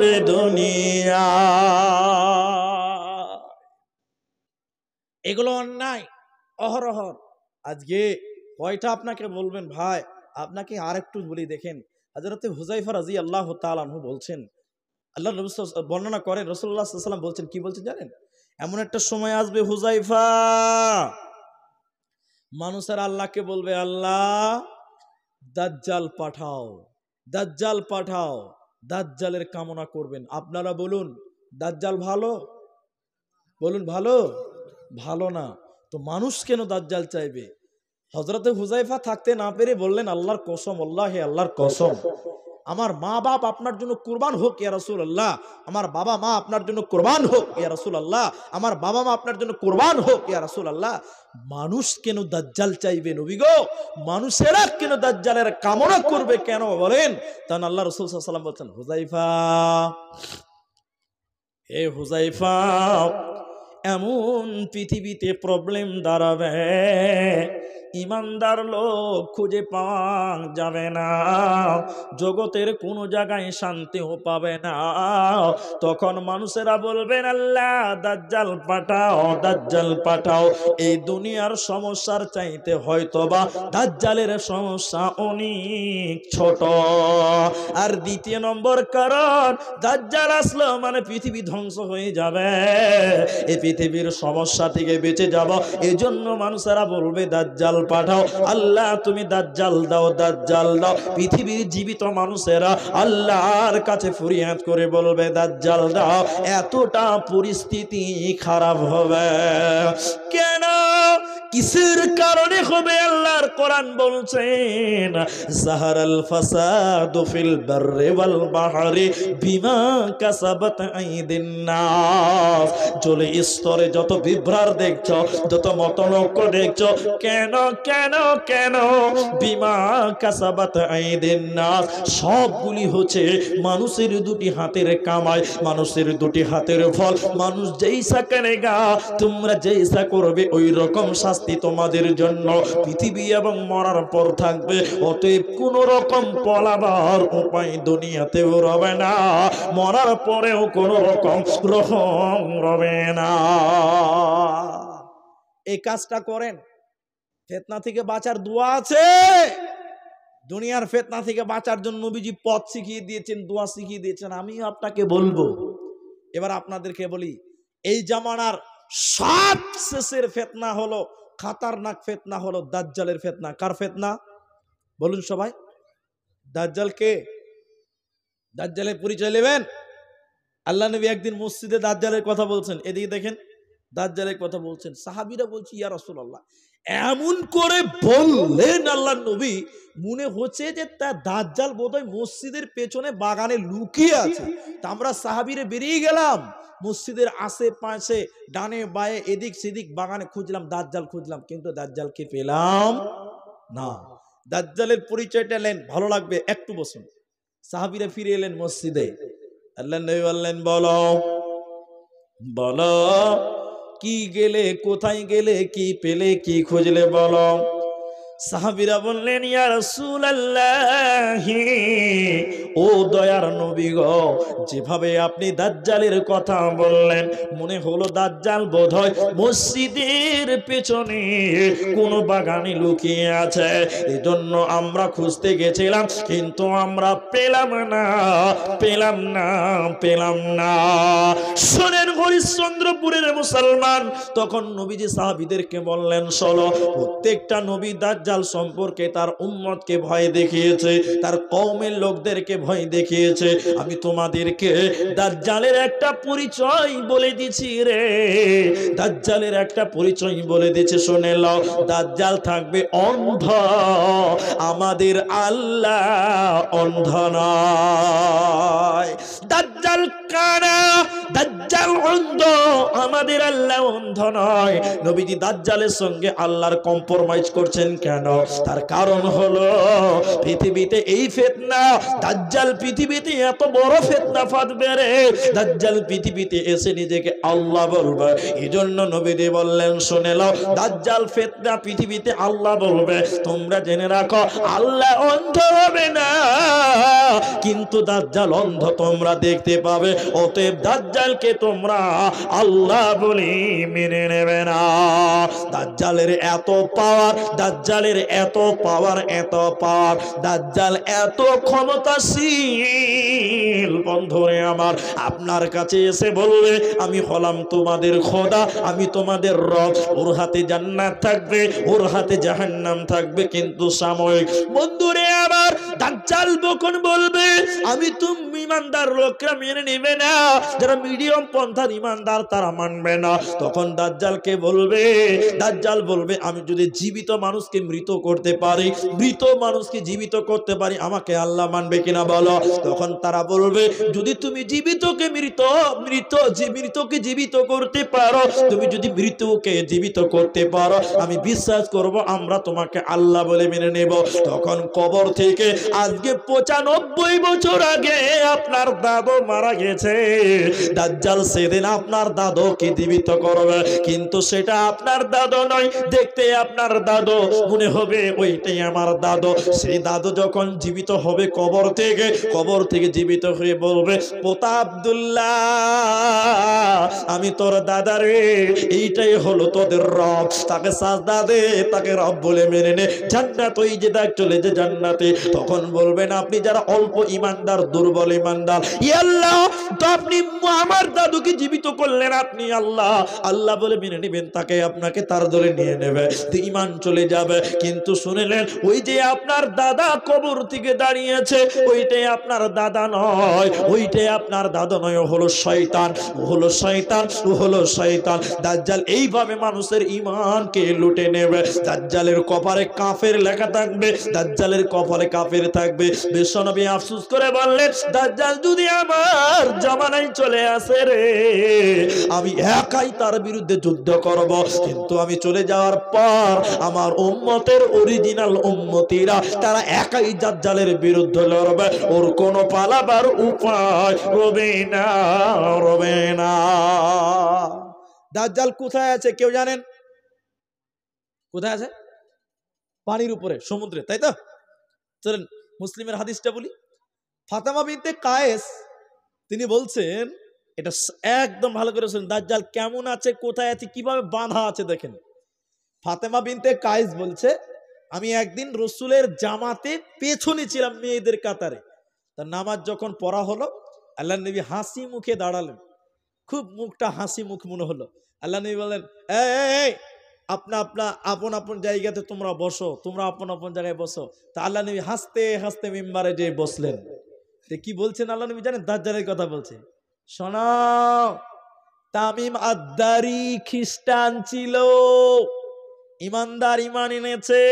রে দুনিয়া এগুলো অন্যায় অহরহ আজকে কয়টা আপনাকে বলবেন ভাই আপনাকে আর একটু বলি দেখেন হাজরতে হুজাইফা রাজি আল্লাহ তালু বলছেন আল্লাহ বর্ণনা করেন রসুল্লাহ বলছেন কি বলছেন জানেন এমন একটা সময় আসবে হুজাইফা মানুষের আল্লাহকে বলবে আল্লাহ দাজ্জাল পাঠাও দাজ্জাল পাঠাও দাজ্জালের কামনা করবেন আপনারা বলুন দাজ্জাল ভালো বলুন ভালো ভালো না তো মানুষ কেন দাজ্জাল চাইবে হজরতে হুজাইফা থাকতে না পেরে বললেন আল্লাহর কসম আল্লাহ হে আল্লাহর কসম আমার মা বাপ আপনার জন্য কোরবান হোক ইয়া রসুল আল্লাহ আমার বাবা মা আপনার জন্য কোরবান হোক ইয়া রসুল আল্লাহ আমার বাবা মা আপনার জন্য কোরবান হোক ইয়া রসুল আল্লাহ মানুষ কেন দাজ্জাল চাইবে নবী গো মানুষেরা কেন দাজ্জালের কামনা করবে কেন বলেন তখন আল্লাহ রসুল সাল্লাম বলছেন হুজাইফা এ হুজাইফা এমন পৃথিবীতে প্রবলেম দাঁড়াবে ইমানদার লোক খুঁজে পাওয়া যাবে না জগতের কোনো জায়গায় শান্তিও পাবে না তখন মানুষেরা বলবেন আল্লাহ দাজ্জাল পাঠাও দাজ্জাল পাঠাও এই দুনিয়ার সমস্যার চাইতে হয়তো বা দাজ্জালের সমস্যা অনেক ছোট আর দ্বিতীয় নম্বর কারণ দাজ্জাল আসলো মানে পৃথিবী ধ্বংস হয়ে যাবে এই পৃথিবীর সমস্যা থেকে বেঁচে যাব এজন্য মানুষেরা বলবে দাজ্জাল পাঠাও আল্লাহ তুমি দাজ্জাল দাও দাজ্জাল দাও পৃথিবীর জীবিত মানুষেরা আল্লাহর কাছে ফরিয়াদ করে বলবে দাজ্জাল দাও এতটা পরিস্থিতি খারাপ হবে কেন কিসের কারণে হবে আল্লাহর কোরআন বলছেন সাহারাল ফাসাদ ফিল বাররি ওয়াল বাহরি বিমা কাসাবাত আইদিন নাস জলে স্তরে যত বিভ্রার দেখছো যত মতলক দেখছো কেন কেন কেন বিমা কাসাবাত আইদিন নাস সবগুলি হচ্ছে মানুষের দুটি হাতের কামাই মানুষের দুটি হাতের ফল মানুষ যেই সাকেনে গা তোমরা যেই সা করবে ওই রকম শাস্তি শাস্তি তোমাদের জন্য পৃথিবী এবং মরার পর থাকবে অতএব কোন রকম পলাবার উপায় দুনিয়াতেও রবে না মরার পরেও কোন রকম রহম রবে না এই কাজটা করেন ফেতনা থেকে বাঁচার দোয়া আছে দুনিয়ার ফেতনা থেকে বাঁচার জন্য নবীজি পথ শিখিয়ে দিয়েছেন দোয়া শিখিয়ে দিয়েছেন আমিও আপনাকে বলবো এবার আপনাদেরকে বলি এই জামানার সব শেষের ফেতনা হলো খাতারনাক ফেতনা হলো দাজ্জালের ফেতনা কার ফেতনা বলুন সবাই দাজ্জাল কে দাজ্জালের পরিচয় নেবেন আল্লাহ নবী একদিন মসজিদে দাজ্জালের কথা বলছেন এদিকে দেখেন দাজ্জালের কথা বলছেন সাহাবিরা বলছি ইয়া রসুল্লাহ এমন করে বললেন আল্লাহ নবী মনে হচ্ছে যে তার দাজ্জাল বোধহয় মসজিদের পেছনে বাগানে লুকিয়ে আছে তা আমরা সাহাবিরে বেরিয়ে গেলাম মসজিদের আশেপাশে ডানে বায়ে এদিক সেদিক বাগানে খুঁজলাম দাজ্জাল খুঁজলাম কিন্তু দাজ্জালকে পেলাম না দাজ্জালের পরিচয়টা নেন ভালো লাগবে একটু বসুন সাহাবিরা ফিরে এলেন মসজিদে আল্লাহ নবী বললেন বলো বলো কি গেলে কোথায় গেলে কি পেলে কি খুঁজলে বলো সাহাবিরা বললেন ইয়া রাসূলুল্লাহ ও দয়ার নবী গো যেভাবে আপনি দাজ্জালের কথা বললেন মনে হলো দাজ্জাল বোধহয় মসজিদের পেছনে কোনো বাগানে লুকিয়ে আছে এজন্য আমরা খুঁজতে গেছিলাম কিন্তু আমরা পেলাম না পেলাম না পেলাম না শোনেন হরিশ্চন্দ্রপুরের মুসলমান তখন নবীজি সাহাবিদেরকে বললেন চলো প্রত্যেকটা নবী দাজ্জাল দাজ্জাল সম্পর্কে তার উম্মতকে ভয় দেখিয়েছে তার কৌমের লোকদেরকে ভয় দেখিয়েছে আমি তোমাদেরকে দাজ্জালের একটা পরিচয় বলে দিছি রে দাজ্জালের একটা পরিচয় বলে দিছে শুনে ল দাজ্জাল থাকবে অন্ধ আমাদের আল্লাহ অন্ধ নয় দাজ্জাল কানা দাজ্জাল অন্ধ আমাদের আল্লাহ অন্ধ নয় নবীজি দাজ্জালের সঙ্গে আল্লাহর কম্প্রোমাইজ করছেন কেন তার কারণ হলো পৃথিবীতে এই ফেতনা দাজ্জাল পৃথিবীতে এত বড় ফেতনা ফাঁদ রে দাজ্জাল পৃথিবীতে এসে নিজেকে আল্লাহ বলবে এজন্য নবীজি বললেন শুনে নাও দাজ্জাল ফেতনা পৃথিবীতে আল্লাহ বলবে তোমরা জেনে রাখো আল্লাহ অন্ধ হবে না কিন্তু দাজ্জাল অন্ধ তোমরা তোমরা দেখতে পাবে অতএব দাজ্জালকে তোমরা আল্লাহ বলি মেনে নেবে না দাজ্জালের এত পাওয়ার দাজ্জালের এত পাওয়ার এত পাওয়ার দাজ্জাল এত ক্ষমতাশীল বন্ধুরে আমার আপনার কাছে এসে বলবে আমি হলাম তোমাদের খোদা আমি তোমাদের রব ওর হাতে জান্নাত থাকবে ওর হাতে জাহান্নাম থাকবে কিন্তু সাময়িক বন্ধুরে আমার দাজ্জাল বকন বলবে আমি তুমি ইমানদার লোকরা মেনে নেবে না যারা মিডিয়াম পন্থার ইমানদার তারা মানবে না তখন দাজ্জালকে বলবে দাজ্জাল বলবে আমি যদি জীবিত মানুষকে মৃত করতে পারি মৃত মানুষকে জীবিত করতে পারি আমাকে আল্লাহ মানবে কিনা বলো তখন তারা বলবে যদি তুমি জীবিতকে মৃত মৃত মৃতকে জীবিত করতে পারো তুমি যদি মৃতকে জীবিত করতে পারো আমি বিশ্বাস করব আমরা তোমাকে আল্লাহ বলে মেনে নেব তখন কবর থেকে আজকে পঁচানব্বই বছর আগে আপনার দা দাদু মারা গেছে দাজ্জাল সেদিন আপনার দাদু কি জীবিত করবে কিন্তু সেটা আপনার দাদু নয় দেখতে আপনার দাদু মনে হবে ওইটাই আমার দাদু সেই দাদু যখন জীবিত হবে কবর থেকে কবর থেকে জীবিত হয়ে বলবে পোতা আবদুল্লাহ আমি তোর দাদা রে এইটাই হলো তোদের রব তাকে সাজদা দে তাকে রব বলে মেনে নে জান্নাত ওই যে দেখ চলে যে জান্নাতে তখন বলবেন আপনি যারা অল্প ইমানদার দুর্বল ইমানদার আল্লাহ আপনি আমার দাদুকে জীবিত করলেন আপনি আল্লাহ আল্লাহ বলে মেনে নেবেন তাকে আপনাকে তার দলে নিয়ে নেবে ইমান চলে যাবে কিন্তু শুনেলেন ওই যে আপনার দাদা কবর থেকে দাঁড়িয়েছে ওইটাই আপনার দাদা নয় ওইটাই আপনার দাদা নয় হলো শয়তান হলো শয়তান হলো শয়তান দাজ্জাল এইভাবে মানুষের ইমানকে লুটে নেবে দাজ্জালের কপারে কাফের লেখা থাকবে দাজ্জালের কপালে কাফের থাকবে বিশ্বনবী আফসুস করে বললেন দাজ্জাল যদি আমার জমানাই চলে আসে রে আমি একাই তার বিরুদ্ধে যুদ্ধ করব কিন্তু আমি চলে যাওয়ার পর আমার উম্মতের অরিজিনাল উম্মতিরা তারা একাই জাজ্জালের বিরুদ্ধে লড়বে ওর কোনো পালাবার উপায় রবে না রবে না দাজ্জাল কোথায় আছে কেউ জানেন কোথায় আছে পানির উপরে সমুদ্রে তাই তো চলেন মুসলিমের হাদিসটা বলি ফাতামা বিনতে কায়েস তিনি বলছেন এটা একদম ভালো করে শুনুন দাজ্জাল কেমন আছে কোথায় আছে কিভাবে বাঁধা আছে দেখেন ফাতেমা বিনতে কায়েস বলছে আমি একদিন রসুলের জামাতে পেছনে ছিলাম মেয়েদের কাতারে তার নামাজ যখন পড়া হলো আল্লাহ নবী হাসি মুখে দাঁড়ালেন খুব মুখটা হাসি মুখ মনে হলো আল্লাহ নবী বলেন এই আপনা আপনা আপন আপন জায়গাতে তোমরা বসো তোমরা আপন আপন জায়গায় বসো তা আল্লাহ নবী হাসতে হাসতে মেম্বারে যে বসলেন তে কি বলছেন আল্লাহ নবী জানেন দাজ্জালের কথা বলছে শোনা তামিম আদ্দারি খ্রিস্টান ছিল ইমানদার ইমান এনেছে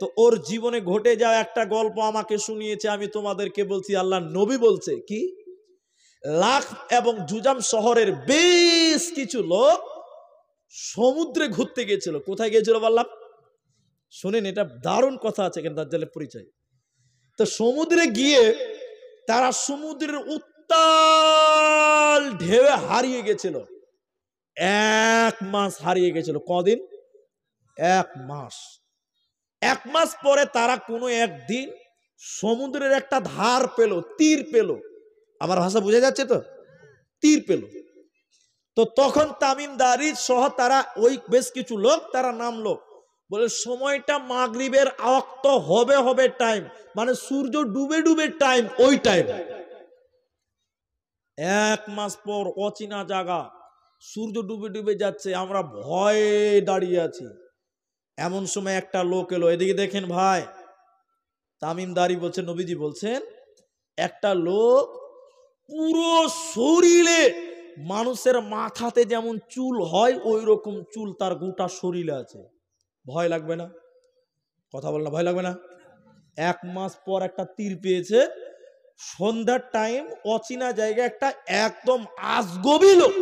তো ওর জীবনে ঘটে যাওয়া একটা গল্প আমাকে শুনিয়েছে আমি তোমাদেরকে বলছি আল্লাহ নবী বলছে কি লাখ এবং জুজাম শহরের বেশ কিছু লোক সমুদ্রে ঘুরতে গিয়েছিল কোথায় গিয়েছিল বললাম শুনেন এটা দারুণ কথা আছে কেন দাজ্জালের পরিচয় তো সমুদ্রে গিয়ে তারা সমুদ্রের উত্তাল ঢেউয়ে হারিয়ে গেছিল এক মাস হারিয়ে গেছিল কদিন এক মাস এক মাস পরে তারা কোনো একদিন সমুদ্রের একটা ধার পেল তীর পেল আমার ভাষা বোঝা যাচ্ছে তো তীর পেল তো তখন তামিমদারি সহ তারা ওই বেশ কিছু লোক তারা নামলো বলে সময়টা মাগরিবের আক্ত হবে হবে টাইম মানে সূর্য ডুবে ডুবে টাইম ওই টাইম এক মাস পর অচেনা জায়গা সূর্য ডুবে ডুবে যাচ্ছে আমরা ভয়ে দাঁড়িয়ে আছি এমন সময় একটা লোক এলো এদিকে দেখেন ভাই তামিম দাঁড়ি বলছে নবীজি বলছেন একটা লোক পুরো শরীরে মানুষের মাথাতে যেমন চুল হয় ওই রকম চুল তার গোটা শরীরে আছে ভয় লাগবে না কথা বল না ভয় লাগবে না এক মাস পর একটা তীর পেয়েছে সন্ধ্যার টাইম অচেনা জায়গায় একটা একদম আজগবি লোক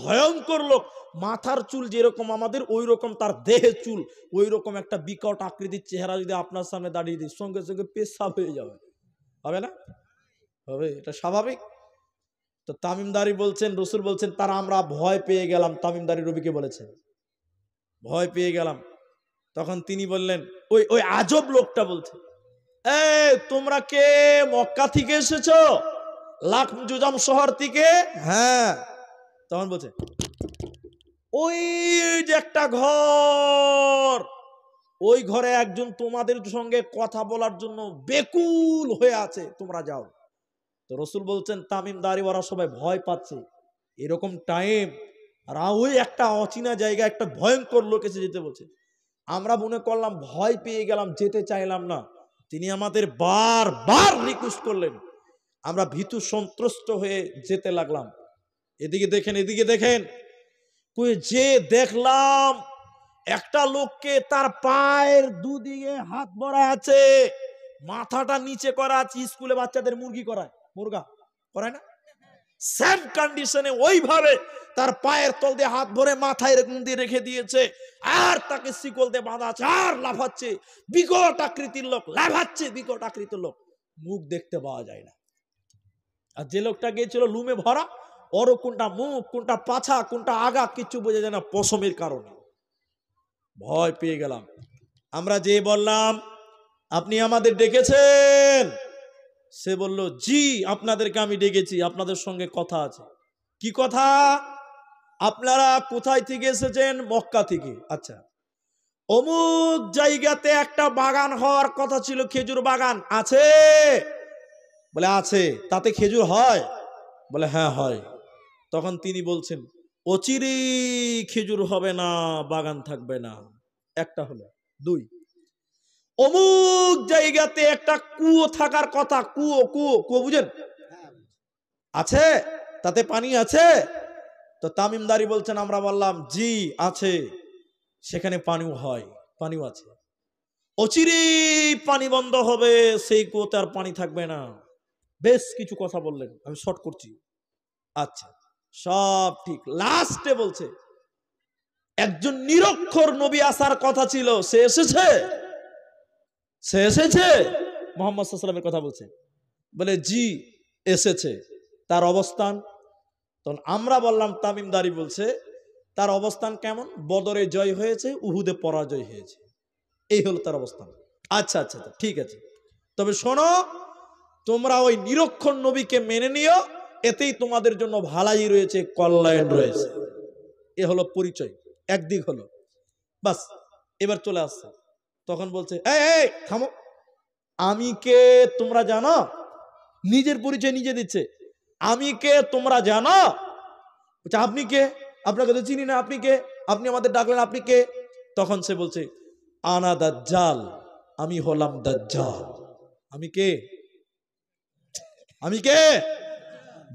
ভয়ঙ্কর লোক মাথার চুল যেরকম আমাদের ওই রকম তার দেহে চুল ওই রকম একটা বিকট আকৃতির চেহারা যদি আপনার সামনে দাঁড়িয়ে দিই সঙ্গে সঙ্গে পেশাব হয়ে যাবে হবে না হবে এটা স্বাভাবিক তো তামিমদারি বলছেন রসুল বলছেন তারা আমরা ভয় পেয়ে গেলাম তামিমদারি রবিকে বলেছেন ভয় পেয়ে গেলাম তখন তিনি বললেন ওই ওই আজব লোকটা বলছে এ তোমরা কে মক্কা থেকে এসেছ লাখ জুজাম শহর থেকে হ্যাঁ তখন বলছে ওই যে একটা ঘর ওই ঘরে একজন তোমাদের সঙ্গে কথা বলার জন্য বেকুল হয়ে আছে তোমরা যাও তো রসুল বলছেন তামিম দাড়িওয়ারা সবাই ভয় পাচ্ছে এরকম টাইম আর ওই একটা অচেনা জায়গা একটা ভয়ঙ্কর লোক এসে যেতে বলছে আমরা মনে করলাম ভয় পেয়ে গেলাম যেতে চাইলাম না তিনি আমাদের বার বার রিকোয়েস্ট করলেন আমরা ভীতু সন্ত্রস্ত হয়ে যেতে লাগলাম এদিকে দেখেন এদিকে দেখেন যে দেখলাম একটা লোককে তার পায়ের দুদিকে হাত ভরা আছে মাথাটা নিচে করা আছে স্কুলে বাচ্চাদের মুরগি করায় মুরগা করায় না সেম কন্ডিশনে ওইভাবে তার পায়ের তল দিয়ে হাত ভরে মাথায় এরকম দিয়ে রেখে দিয়েছে আর তাকে শিকল দিয়ে বাঁধাচ্ছে আর লাফাচ্ছে বিকট আকৃতির লোক লাফাচ্ছে বিকট আকৃতির লোক মুখ দেখতে পাওয়া যায় না আর যে লোকটা গিয়েছিল লুমে ভরা ওর কোনটা মুখ কোনটা পাছা কোনটা আগা কিচ্ছু বোঝা যায় না পশমের কারণে ভয় পেয়ে গেলাম আমরা যে বললাম আপনি আমাদের ডেকেছেন সে বলল জি আপনাদেরকে আমি ডেকেছি আপনাদের সঙ্গে কথা আছে কি কথা আপনারা কোথায় থেকে এসেছেন মক্কা থেকে আচ্ছা অমুক জায়গাতে একটা বাগান হওয়ার কথা ছিল খেজুর বাগান আছে বলে আছে তাতে খেজুর হয় বলে হ্যাঁ হয় তখন তিনি বলছেন অচিরি খেজুর হবে না বাগান থাকবে না একটা হলো দুই অমুক জায়গাতে একটা কুয়ো থাকার কথা কুয়ো কুয়ো কুয়ো বুঝেন আছে তাতে পানি আছে তো তামিমদারি বলছেন আমরা বললাম জি আছে সেখানে পানিও হয় পানিও আছে অচিরে পানি বন্ধ হবে সেই কুয়োতে আর পানি থাকবে না বেশ কিছু কথা বললেন আমি শর্ট করছি আচ্ছা সব ঠিক লাস্টে বলছে একজন নিরক্ষর নবী আসার কথা ছিল সে এসেছে সে এসেছে মোহাম্মদ কথা বলছে বলে জি এসেছে তার অবস্থান তখন আমরা বললাম তামিমদারি বলছে তার অবস্থান কেমন বদরে জয় হয়েছে উহুদে পরাজয় হয়েছে এই হলো তার অবস্থান আচ্ছা, আচ্ছা আচ্ছা ঠিক আছে তবে শোনো তোমরা ওই নিরক্ষর নবীকে মেনে নিও এতেই তোমাদের জন্য ভালাই রয়েছে কল্যাণ রয়েছে এ হলো পরিচয় একদিক হলো বাস এবার চলে আসছে তখন বলছে থামো আমি কে তোমরা জানো নিজের পরিচয় নিজে দিচ্ছে আমি কে তোমরা জানো আপনি কে আপনাকে তো চিনি না আপনি কে আপনি আমাদের ডাকলেন আপনি কে তখন সে বলছে আনা দাজ্জাল আমি হলাম দাজ্জাল আমি কে আমি কে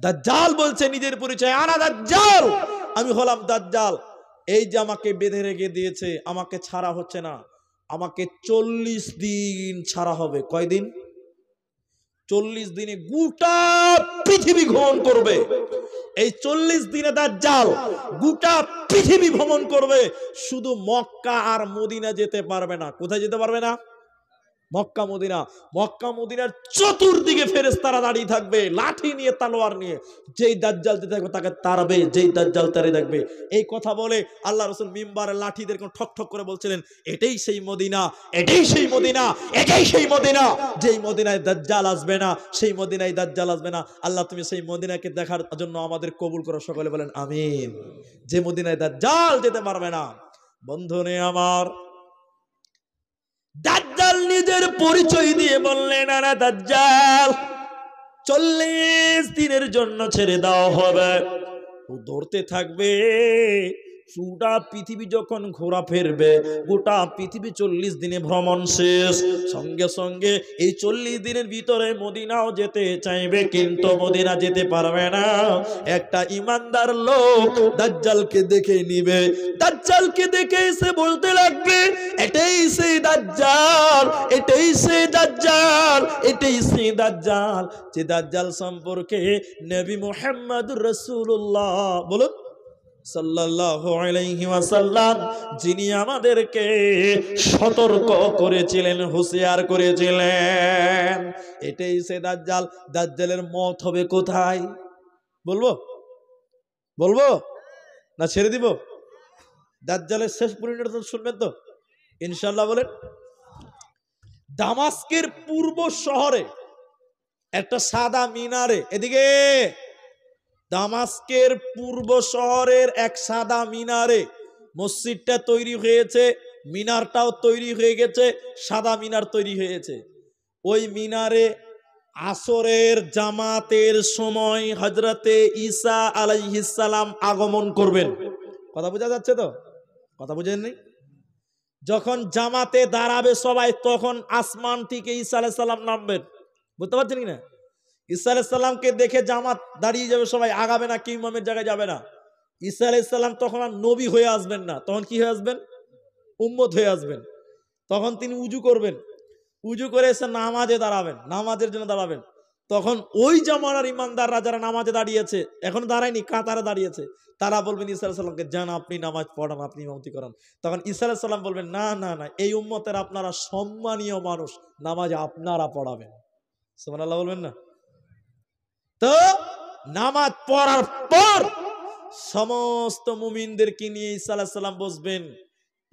দাজ্জাল বলছে নিজের পরিচয় আনা দাজ্জাল আমি হলাম দাজ্জাল এই যে আমাকে বেঁধে রেখে দিয়েছে আমাকে ছাড়া হচ্ছে না আমাকে চল্লিশ দিন ছাড়া হবে কয়দিন চল্লিশ দিনে গোটা পৃথিবী ভ্রমণ করবে এই চল্লিশ দিনে তার জাল গোটা পৃথিবী ভ্রমণ করবে শুধু মক্কা আর মদিনা যেতে পারবে না কোথায় যেতে পারবে না মক্কা মদিনা মক্কা মদিনার চতুর্দিকে ফেরেস তারা দাঁড়িয়ে থাকবে লাঠি নিয়ে তালোয়ার নিয়ে যেই দাজ্জাল যে থাকবে তাকে তাড়াবে যেই দাজ্জাল তারে দেখবে এই কথা বলে আল্লাহ রসুল মিম্বারের লাঠিদের কোন ঠক ঠক করে বলছিলেন এটাই সেই মদিনা এটাই সেই মদিনা এটাই সেই মদিনা যেই মদিনায় দাজ্জাল আসবে না সেই মদিনায় দাজ্জাল আসবে না আল্লাহ তুমি সেই মদিনাকে দেখার জন্য আমাদের কবুল করো সকলে বলেন আমিন যে মদিনায় দাজ্জাল যেতে পারবে না বন্ধনে আমার দাজ্জাল দাজ্জাল নিজের পরিচয় দিয়ে বললেন আরা দাজ্জাল চল্লিশ দিনের জন্য ছেড়ে দেওয়া হবে ও ধরতে থাকবে পুরা পৃথিবী যখন ঘোরা ফেরবে গোটা পৃথিবী চল্লিশ দিনে ভ্রমণ শেষ সঙ্গে সঙ্গে এই চল্লিশ দিনের ভিতরে মদিনাও যেতে চাইবে কিন্তু মদিনা যেতে পারবে না একটা ইমানদার লোক দাজ্জালকে দেখে নিবে দাজ্জালকে দেখে এসে বলতে লাগবে এটাই সেই দাজ্জাল এটাই সেই দাজ্জাল এটাই সেই দাজ্জাল যে দাজ্জাল সম্পর্কে নবী মোহাম্মদ রসুল্লাহ বলুন যিনি আমাদেরকে সতর্ক করেছিলেন হুশিয়ার করেছিলেন এটাই সে দাজ্জাল দাজ্জালের মত হবে কোথায় বলবো বলবো না ছেড়ে দিব দাজ্জালের শেষ পরিণত শুনবেন তো ইনশাল্লাহ বলেন দামাস্কের পূর্ব শহরে একটা সাদা মিনারে এদিকে দামাস্কের পূর্ব শহরের এক সাদা মিনারে মসজিদটা তৈরি হয়েছে মিনারটাও তৈরি হয়ে গেছে সাদা মিনার তৈরি হয়েছে ওই মিনারে আসরের জামাতের সময় হজরতে ঈসা আলাইহিসালাম আগমন করবেন কথা বোঝা যাচ্ছে তো কথা বুঝেননি যখন জামাতে দাঁড়াবে সবাই তখন আসমান থেকে ঈসা আলাইসাল্লাম নামবেন বুঝতে পারছেন কি না ঈসা আলাইসাল্লামকে দেখে জামাত দাঁড়িয়ে যাবে সবাই আগাবে না কি ইমামের জায়গায় যাবে না ঈসা আলাইসাল্লাম তখন আর নবী হয়ে আসবেন না তখন কি হয়ে আসবেন উম্মত হয়ে আসবেন তখন তিনি উজু করবেন উজু করে এসে নামাজে দাঁড়াবেন নামাজের জন্য দাঁড়াবেন তখন ওই জামানার ইমানদাররা যারা নামাজে দাঁড়িয়েছে এখন দাঁড়ায়নি কাতারে দাঁড়িয়েছে তারা বলবেন ইসা সাল্লামকে যান আপনি নামাজ পড়ান আপনি ইমামতি করান তখন ইসা সাল্লাম বলবেন না না না এই উম্মতের আপনারা সম্মানীয় মানুষ নামাজ আপনারা পড়াবেন সোমান আল্লাহ বলবেন না তো নামাজ পড়ার পর সমস্ত মুমিনদেরকে নিয়ে ইসাল্লাহ বসবেন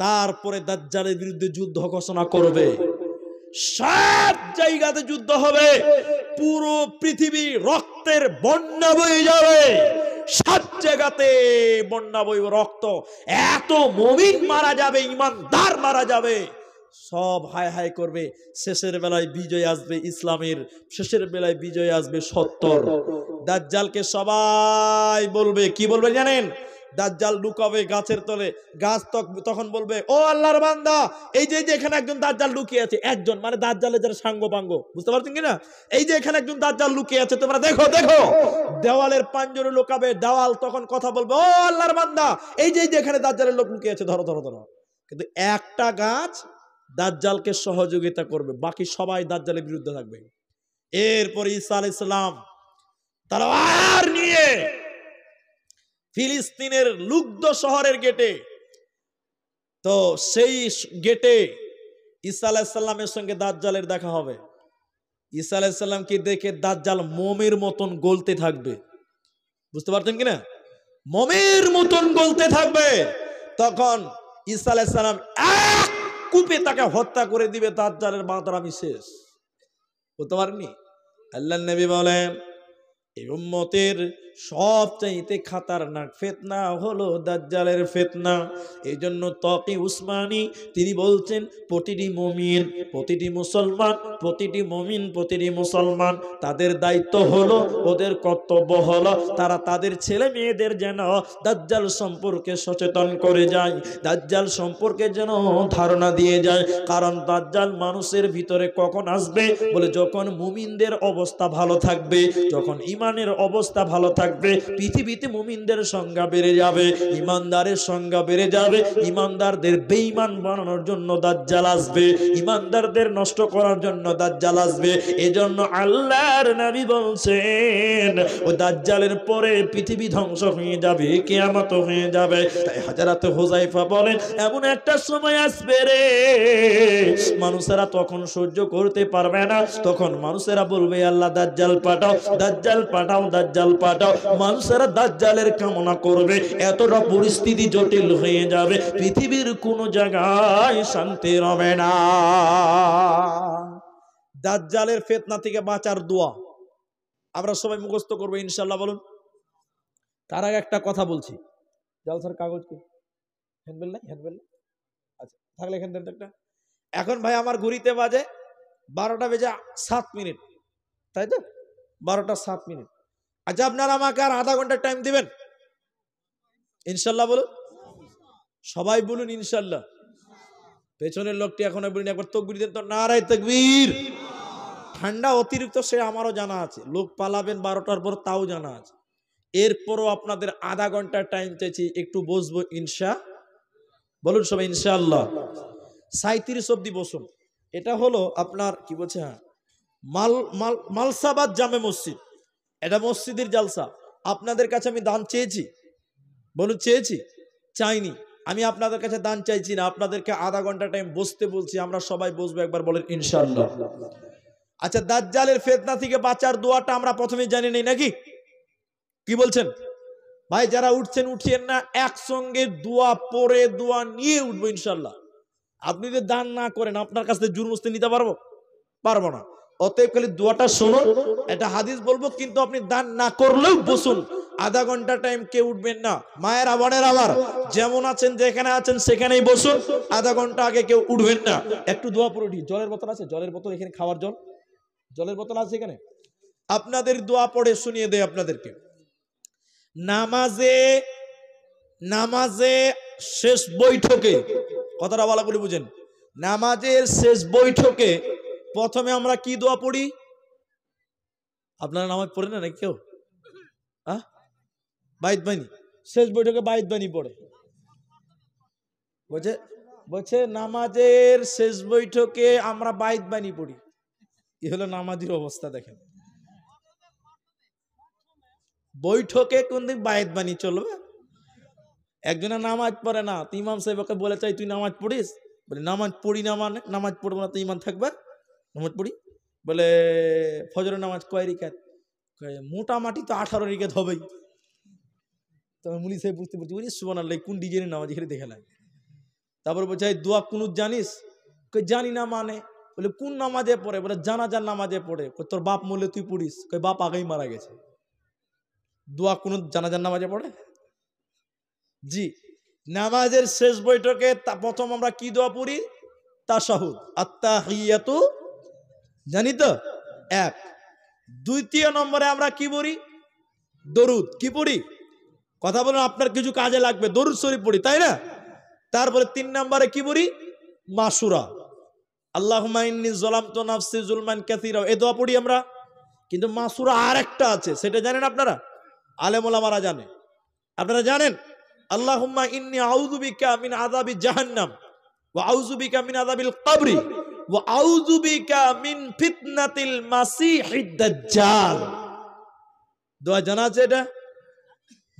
তারপরে দাজ্জালের বিরুদ্ধে যুদ্ধ ঘোষণা করবে সব জায়গাতে যুদ্ধ হবে পুরো পৃথিবী রক্তের বন্যা বয়ে যাবে সব জায়গাতে বন্যা বইব রক্ত এত মমিন মারা যাবে ইমানদার মারা যাবে সব হায় হায় করবে শেষের বেলায় বিজয় আসবে ইসলামের শেষের বেলায় বিজয় আসবে সত্তর দাজ্জালকে সবাই বলবে কি বলবে জানেন দাজ্জাল লুকাবে গাছের তলে গাছ তখন বলবে ও আল্লাহর বান্দা এই যে এখানে একজন দাজ্জাল লুকিয়ে আছে একজন মানে দাজ্জালের যারা সাঙ্গ পাঙ্গ বুঝতে পারছেন কিনা এই যে এখানে একজন দাজ্জাল লুকিয়ে আছে তোমরা দেখো দেখো দেওয়ালের পাঞ্জরে লুকাবে দেওয়াল তখন কথা বলবে ও আল্লাহর বান্দা এই যে এখানে দাজ্জালের লোক লুকিয়ে আছে ধরো ধরো ধরো কিন্তু একটা গাছ দাজ্জালকে সহযোগিতা করবে বাকি সবাই দাজ্জালের বিরুদ্ধে থাকবে এরপর ঈসা আল ইসলাম তার নিয়ে ফিলিস্তিনের লুগ্ধ শহরের গেটে তো সেই গেটে ঈসা আলাহিসাল্লামের সঙ্গে দাজ্জালের দেখা হবে ঈসা আলাহিসাল্লামকে দেখে দাজ্জাল মোমের মতন গলতে থাকবে বুঝতে পারছেন কিনা মমের মতন গলতে থাকবে তখন ঈসা আলাহিসাল্লাম এক কূপে তাকে হত্যা করে দিবে তার জালের মাতার আমি শেষ হতে পারিনি আল্লাহ নবী বলে এই উম্মতের সবচাইতে খাতারনাক ফেতনা হলো দাজ্জালের ফেতনা এই জন্য তকে উসমানী তিনি বলছেন প্রতিটি মমিন প্রতিটি মুসলমান প্রতিটি মমিন প্রতিটি মুসলমান তাদের দায়িত্ব হলো ওদের কর্তব্য হলো তারা তাদের ছেলে মেয়েদের যেন দাজ্জাল সম্পর্কে সচেতন করে যায় দাজ্জাল সম্পর্কে যেন ধারণা দিয়ে যায় কারণ দাজ্জাল মানুষের ভিতরে কখন আসবে বলে যখন মুমিনদের অবস্থা ভালো থাকবে যখন ইমানের অবস্থা ভালো থাকবে থাকবে পৃথিবীতে মুমিনদের সংজ্ঞা বেড়ে যাবে ইমানদারের সংজ্ঞা বেড়ে যাবে ইমানদারদের বেঈমান বানানোর জন্য দাজ্জাল আসবে ইমানদারদের নষ্ট করার জন্য দাজ্জাল আসবে এজন্য আল্লাহর নবী বলছেন ও দাজ্জালের পরে পৃথিবী ধ্বংস হয়ে যাবে কেয়ামত হয়ে যাবে তাই হাজারাতে হোজাইফা বলেন এমন একটা সময় আসবে রে মানুষেরা তখন সহ্য করতে পারবে না তখন মানুষেরা বলবে আল্লাহ দাজ্জাল পাঠাও দাজ্জাল পাঠাও দাজ্জাল পাঠাও মানুষেরা দাজ্জালের কামনা করবে এতটা পরিস্থিতি জটিল হয়ে যাবে পৃথিবীর কোনো জায়গায় শান্তি হবে না দাজ্জালের ফেতনা থেকে বাঁচার দোয়া আমরা সবাই মুখস্থ করবো ইনশাল্লাহ বলুন তার আগে একটা কথা বলছি যাও স্যার কাগজ কি হ্যান্ডবেল নাই হ্যান্ডবেল আচ্ছা থাকলে একটা এখন ভাই আমার ঘুরিতে বাজে বারোটা বেজে সাত মিনিট তাই তো বারোটা সাত মিনিট আচ্ছা আপনারা আমাকে আর আধা ঘন্টার টাইম দিবেন ইনশাল্লাহ বলুন সবাই বলুন ইনশাল্লাহ পেছনের লোকটি এখন বলুন একবার তকবির দেন তো নারায় তকবীর ঠান্ডা অতিরিক্ত সে আমারও জানা আছে লোক পালাবেন বারোটার পর তাও জানা আছে এরপরও আপনাদের আধা ঘন্টার টাইম চাইছি একটু বসবো ইনশা বলুন সবাই ইনশাআল্লাহ সাঁত্রিশ অব্দি বসুন এটা হলো আপনার কি বলছে হ্যাঁ মাল মাল মালসাবাদ জামে মসজিদ এটা মসজিদের জালসা আপনাদের কাছে আমি দান চেয়েছি বলুন চেয়েছি চাইনি আমি আপনাদের কাছে দান চাইছি না আপনাদেরকে আধা ঘন্টা টাইম বসতে বলছি আমরা সবাই বসবো একবার বলেন ইনশাল্লাহ আচ্ছা দাজ্জালের ফেতনা থেকে বাঁচার দোয়াটা আমরা প্রথমে জানি নেই নাকি কি বলছেন ভাই যারা উঠছেন উঠিয়েন না একসঙ্গে দোয়া পরে দোয়া নিয়ে উঠবো ইনশাল্লাহ আপনি যদি দান না করেন আপনার কাছ থেকে জুরমস্তি নিতে পারবো পারবো না অতএব খালি দোয়াটা শুনুন এটা হাদিস বলবো কিন্তু আপনি দান না করলেও বসুন আধা ঘন্টা টাইম কে উঠবেন না মায়ের আবারের আবার যেমন আছেন যেখানে আছেন সেখানেই বসুন আধা ঘন্টা আগে কেউ উঠবেন না একটু দোয়া উঠি জলের বোতল আছে জলের বোতল এখানে খাওয়ার জল জলের বোতল আছে এখানে আপনাদের দোয়া পড়ে শুনিয়ে দেয় আপনাদেরকে নামাজে নামাজে শেষ বৈঠকে কথাটা বলা করে বুঝেন নামাজের শেষ বৈঠকে প্রথমে আমরা কি দোয়া পড়ি আপনারা নামাজ পড়ে না কেউ হ্যাঁ বাইত বাণী শেষ বৈঠকে বাইত বাণী পড়ে বলছে বলছে নামাজের শেষ বৈঠকে আমরা বাইত বাণী পড়ি এ হলো নামাজির অবস্থা দেখেন বৈঠকে কোনদিন বাইত বাণী চলবে একজনে নামাজ পড়ে না তো ইমাম সাহেবকে বলে চাই তুই নামাজ পড়িস বলে নামাজ পড়ি না মানে নামাজ পড়বো না তো ইমান থাকবে নামাজ পড়ি বলে ফজরের নামাজ কয় রিকাত মাটি তো আঠারো রিকাত হবেই তো মুলি সাহেব বুঝতে পারছি বলি সুবান আল্লাহ কোন ডিজাইনের নামাজ এখানে দেখে লাগে তারপর বলছে দোয়া কোন জানিস কই জানি না মানে বলে কোন নামাজে পড়ে বলে জানাজার নামাজে পড়ে তোর বাপ মরলে তুই পড়িস কই বাপ আগেই মারা গেছে দোয়া জানা জানাজার নামাজে পড়ে জি নামাজের শেষ বৈঠকে প্রথম আমরা কি দোয়া পড়ি তা সাহুদ আত্মা হিয়াতু জানি তো এক দ্বিতীয় নম্বরে আমরা কি পড়ি দরুদ কি পড়ি কথা বলুন আপনার কিছু কাজে লাগবে দরুদ শরীফ পড়ি তাই না তারপরে তিন নম্বরে কি পড়ি মাসুরা আল্লাহ জলাম জুলমান ক্যাথিরাও এ দোয়া পড়ি আমরা কিন্তু মাসুরা আর একটা আছে সেটা জানেন আপনারা আলেমোলামারা জানে আপনারা জানেন আল্লাহ ইন্নি আউজুবিকা মিন আদাবি জাহান্নাম ও আউজুবিকা মিন আদাবিল কাবরি মিন ফিতনাতিল মাসিহিদ দাজ্জাল দোয়া জানা আছে এটা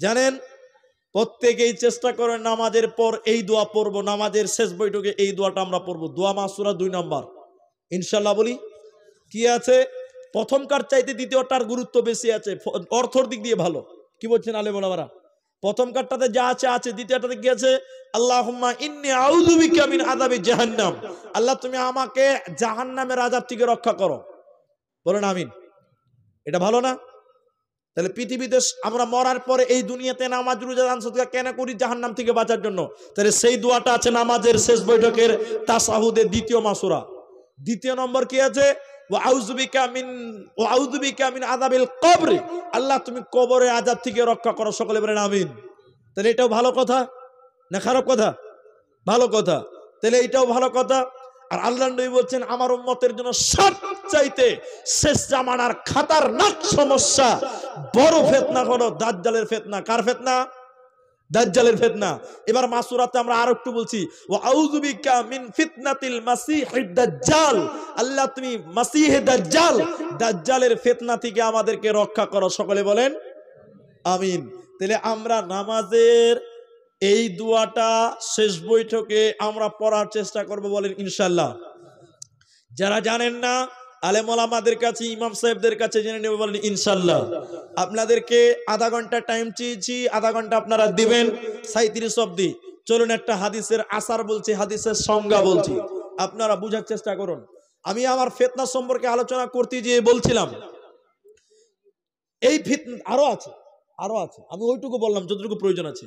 জানেন প্রত্যেকেই চেষ্টা করেন নামাজের পর এই দোয়া পড়ব নামাজের শেষ বৈঠকে এই দোয়াটা আমরা পড়ব দোয়া মাসুরা দুই নম্বর ইনশাল্লাহ বলি কি আছে প্রথমকার চাইতে দ্বিতীয়টার গুরুত্ব বেশি আছে অর্থর দিক দিয়ে ভালো কি বলছেন আলে আলেমুলামারা প্রথম কার্ডটাতে যা আছে আছে দ্বিতীয়টাতে কি আছে আল্লাহ ইন্নি আউজুবিকা মিন আযাবি জাহান্নাম আল্লাহ তুমি আমাকে জাহান্নামের আযাব থেকে রক্ষা করো বলেন আমিন এটা ভালো না তাহলে পৃথিবীতে আমরা মরার পরে এই দুনিয়াতে নামাজ রোজা দান কেন করি জাহান্নাম থেকে বাঁচার জন্য তাহলে সেই দোয়াটা আছে নামাজের শেষ বৈঠকের তাসাহুদের দ্বিতীয় মাসুরা দ্বিতীয় নম্বর কি আছে আল্লাহ তুমি কবরের আজাদ থেকে রক্ষা করো সকলে বলেন আমিন তাহলে এটাও ভালো কথা না খারাপ কথা ভালো কথা তাহলে এটাও ভালো কথা আর আল্লাহ নবী বলছেন আমার উন্মতের জন্য সব চাইতে শেষ জামানার খাতার নাক সমস্যা বড় ফেতনা হলো দাজ্জালের ফেতনা কার ফেতনা দাজ্জালের ফেতনা এবার মাসুরাতে আমরা আর একটু বলছি ও আউজুবিকা মিন ফিতনাতিল মাসিহিদ দাজ্জাল আল্লাহ তুমি মাসিহে দাজ্জাল দাজ্জালের ফেতনা থেকে আমাদেরকে রক্ষা করো সকলে বলেন আমিন তাহলে আমরা নামাজের এই দুয়াটা শেষ বৈঠকে আমরা পড়ার চেষ্টা করব বলেন ইনশাল্লাহ যারা জানেন না আলেমলামাদের কাছে ইমাম সাহেবদের কাছে জেনে নেব বলেন ইনশাল্লাহ আপনাদেরকে আধা ঘন্টা টাইম চেয়েছি আধা ঘন্টা আপনারা দিবেন সাঁত্রিশ অব্দি চলুন একটা হাদিসের আসার বলছি হাদিসের সংজ্ঞা বলছি আপনারা বুঝার চেষ্টা করুন আমি আমার ফেতনা সম্পর্কে আলোচনা করতে গিয়ে বলছিলাম এই ফিত আরো আছে আরো আছে আমি ওইটুকু বললাম যতটুকু প্রয়োজন আছে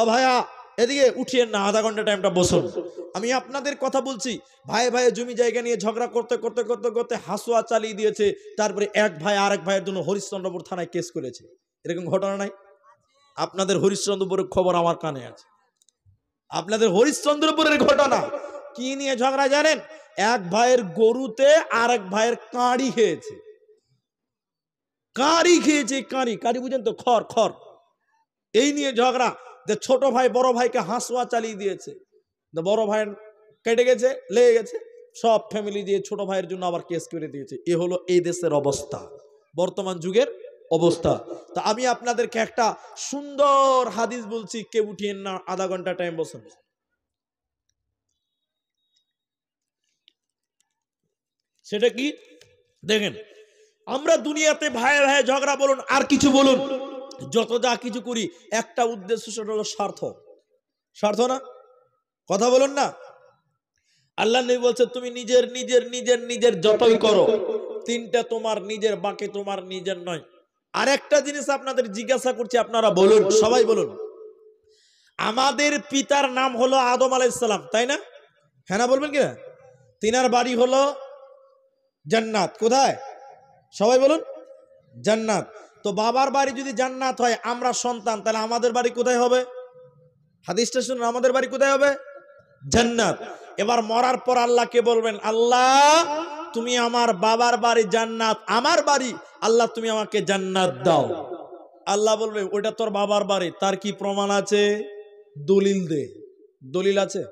অভায়া এদিকে উঠিয়ে না আধা ঘন্টা টাইমটা বসুন আমি আপনাদের কথা বলছি ভাই ভাই জমি জায়গা নিয়ে ঝগড়া করতে করতে করতে করতে হাসুয়া চালিয়ে দিয়েছে তারপরে এক ভাই আর এক ভাইয়ের জন্য হরিশ্চন্দ্রপুর থানায় কেস করেছে এরকম ঘটনা নাই আপনাদের হরিশ্চন্দ্রপুরের খবর আমার কানে আছে আপনাদের হরিশ্চন্দ্রপুরের ঘটনা কি নিয়ে ঝগড়া জানেন এক ভাইয়ের গরুতে আর এক ভাইয়ের কাঁড়ি খেয়েছে কাঁড়ি খেয়েছে কাঁড়ি কাঁড়ি বুঝেন তো খড় খড় এই নিয়ে ঝগড়া যে ছোট ভাই বড় ভাইকে হাঁসুয়া চালিয়ে দিয়েছে বড় ভাইয়ের কেটে গেছে লেগে গেছে সব ফ্যামিলি দিয়ে ছোট ভাইয়ের জন্য আবার কেস করে দিয়েছে এ হলো এই দেশের অবস্থা বর্তমান যুগের অবস্থা তা আমি আপনাদেরকে একটা সুন্দর হাদিস বলছি কে উঠিয়েন না আধা ঘন্টা টাইম বসে সেটা কি দেখেন আমরা দুনিয়াতে ভাইয়ের ভাই ঝগড়া বলুন আর কিছু বলুন যত যা কিছু করি একটা উদ্দেশ্য সেটা হলো স্বার্থ স্বার্থ না কথা বলুন না আল্লাহ নবী বলছে তুমি নিজের নিজের নিজের নিজের যতই করো তিনটা তোমার নিজের বাকি তোমার নিজের নয় আর একটা জিনিস আপনাদের জিজ্ঞাসা করছি আপনারা বলুন সবাই বলুন আমাদের পিতার নাম হলো আদম আলাইসালাম তাই না হ্যাঁ না বলবেন কিনা তিনার বাড়ি হলো জান্নাত কোথায় সবাই বলুন জান্নাত তো বাবার বাড়ি যদি জান্নাত হয় আমরা সন্তান তাহলে আমাদের বাড়ি কোথায় হবে হাদিসটা শুনুন আমাদের বাড়ি কোথায় হবে জান্নাত এবার মরার পর আল্লাহকে বলবেন আল্লাহ তুমি আমার বাবার বাড়ি জান্নাত আমার বাড়ি আল্লাহ তুমি আমাকে জান্নাত দাও আল্লাহ বলবে ওইটা তোর বাবার বাড়ি তার কি প্রমাণ আছে দলিল দে দলিল আছে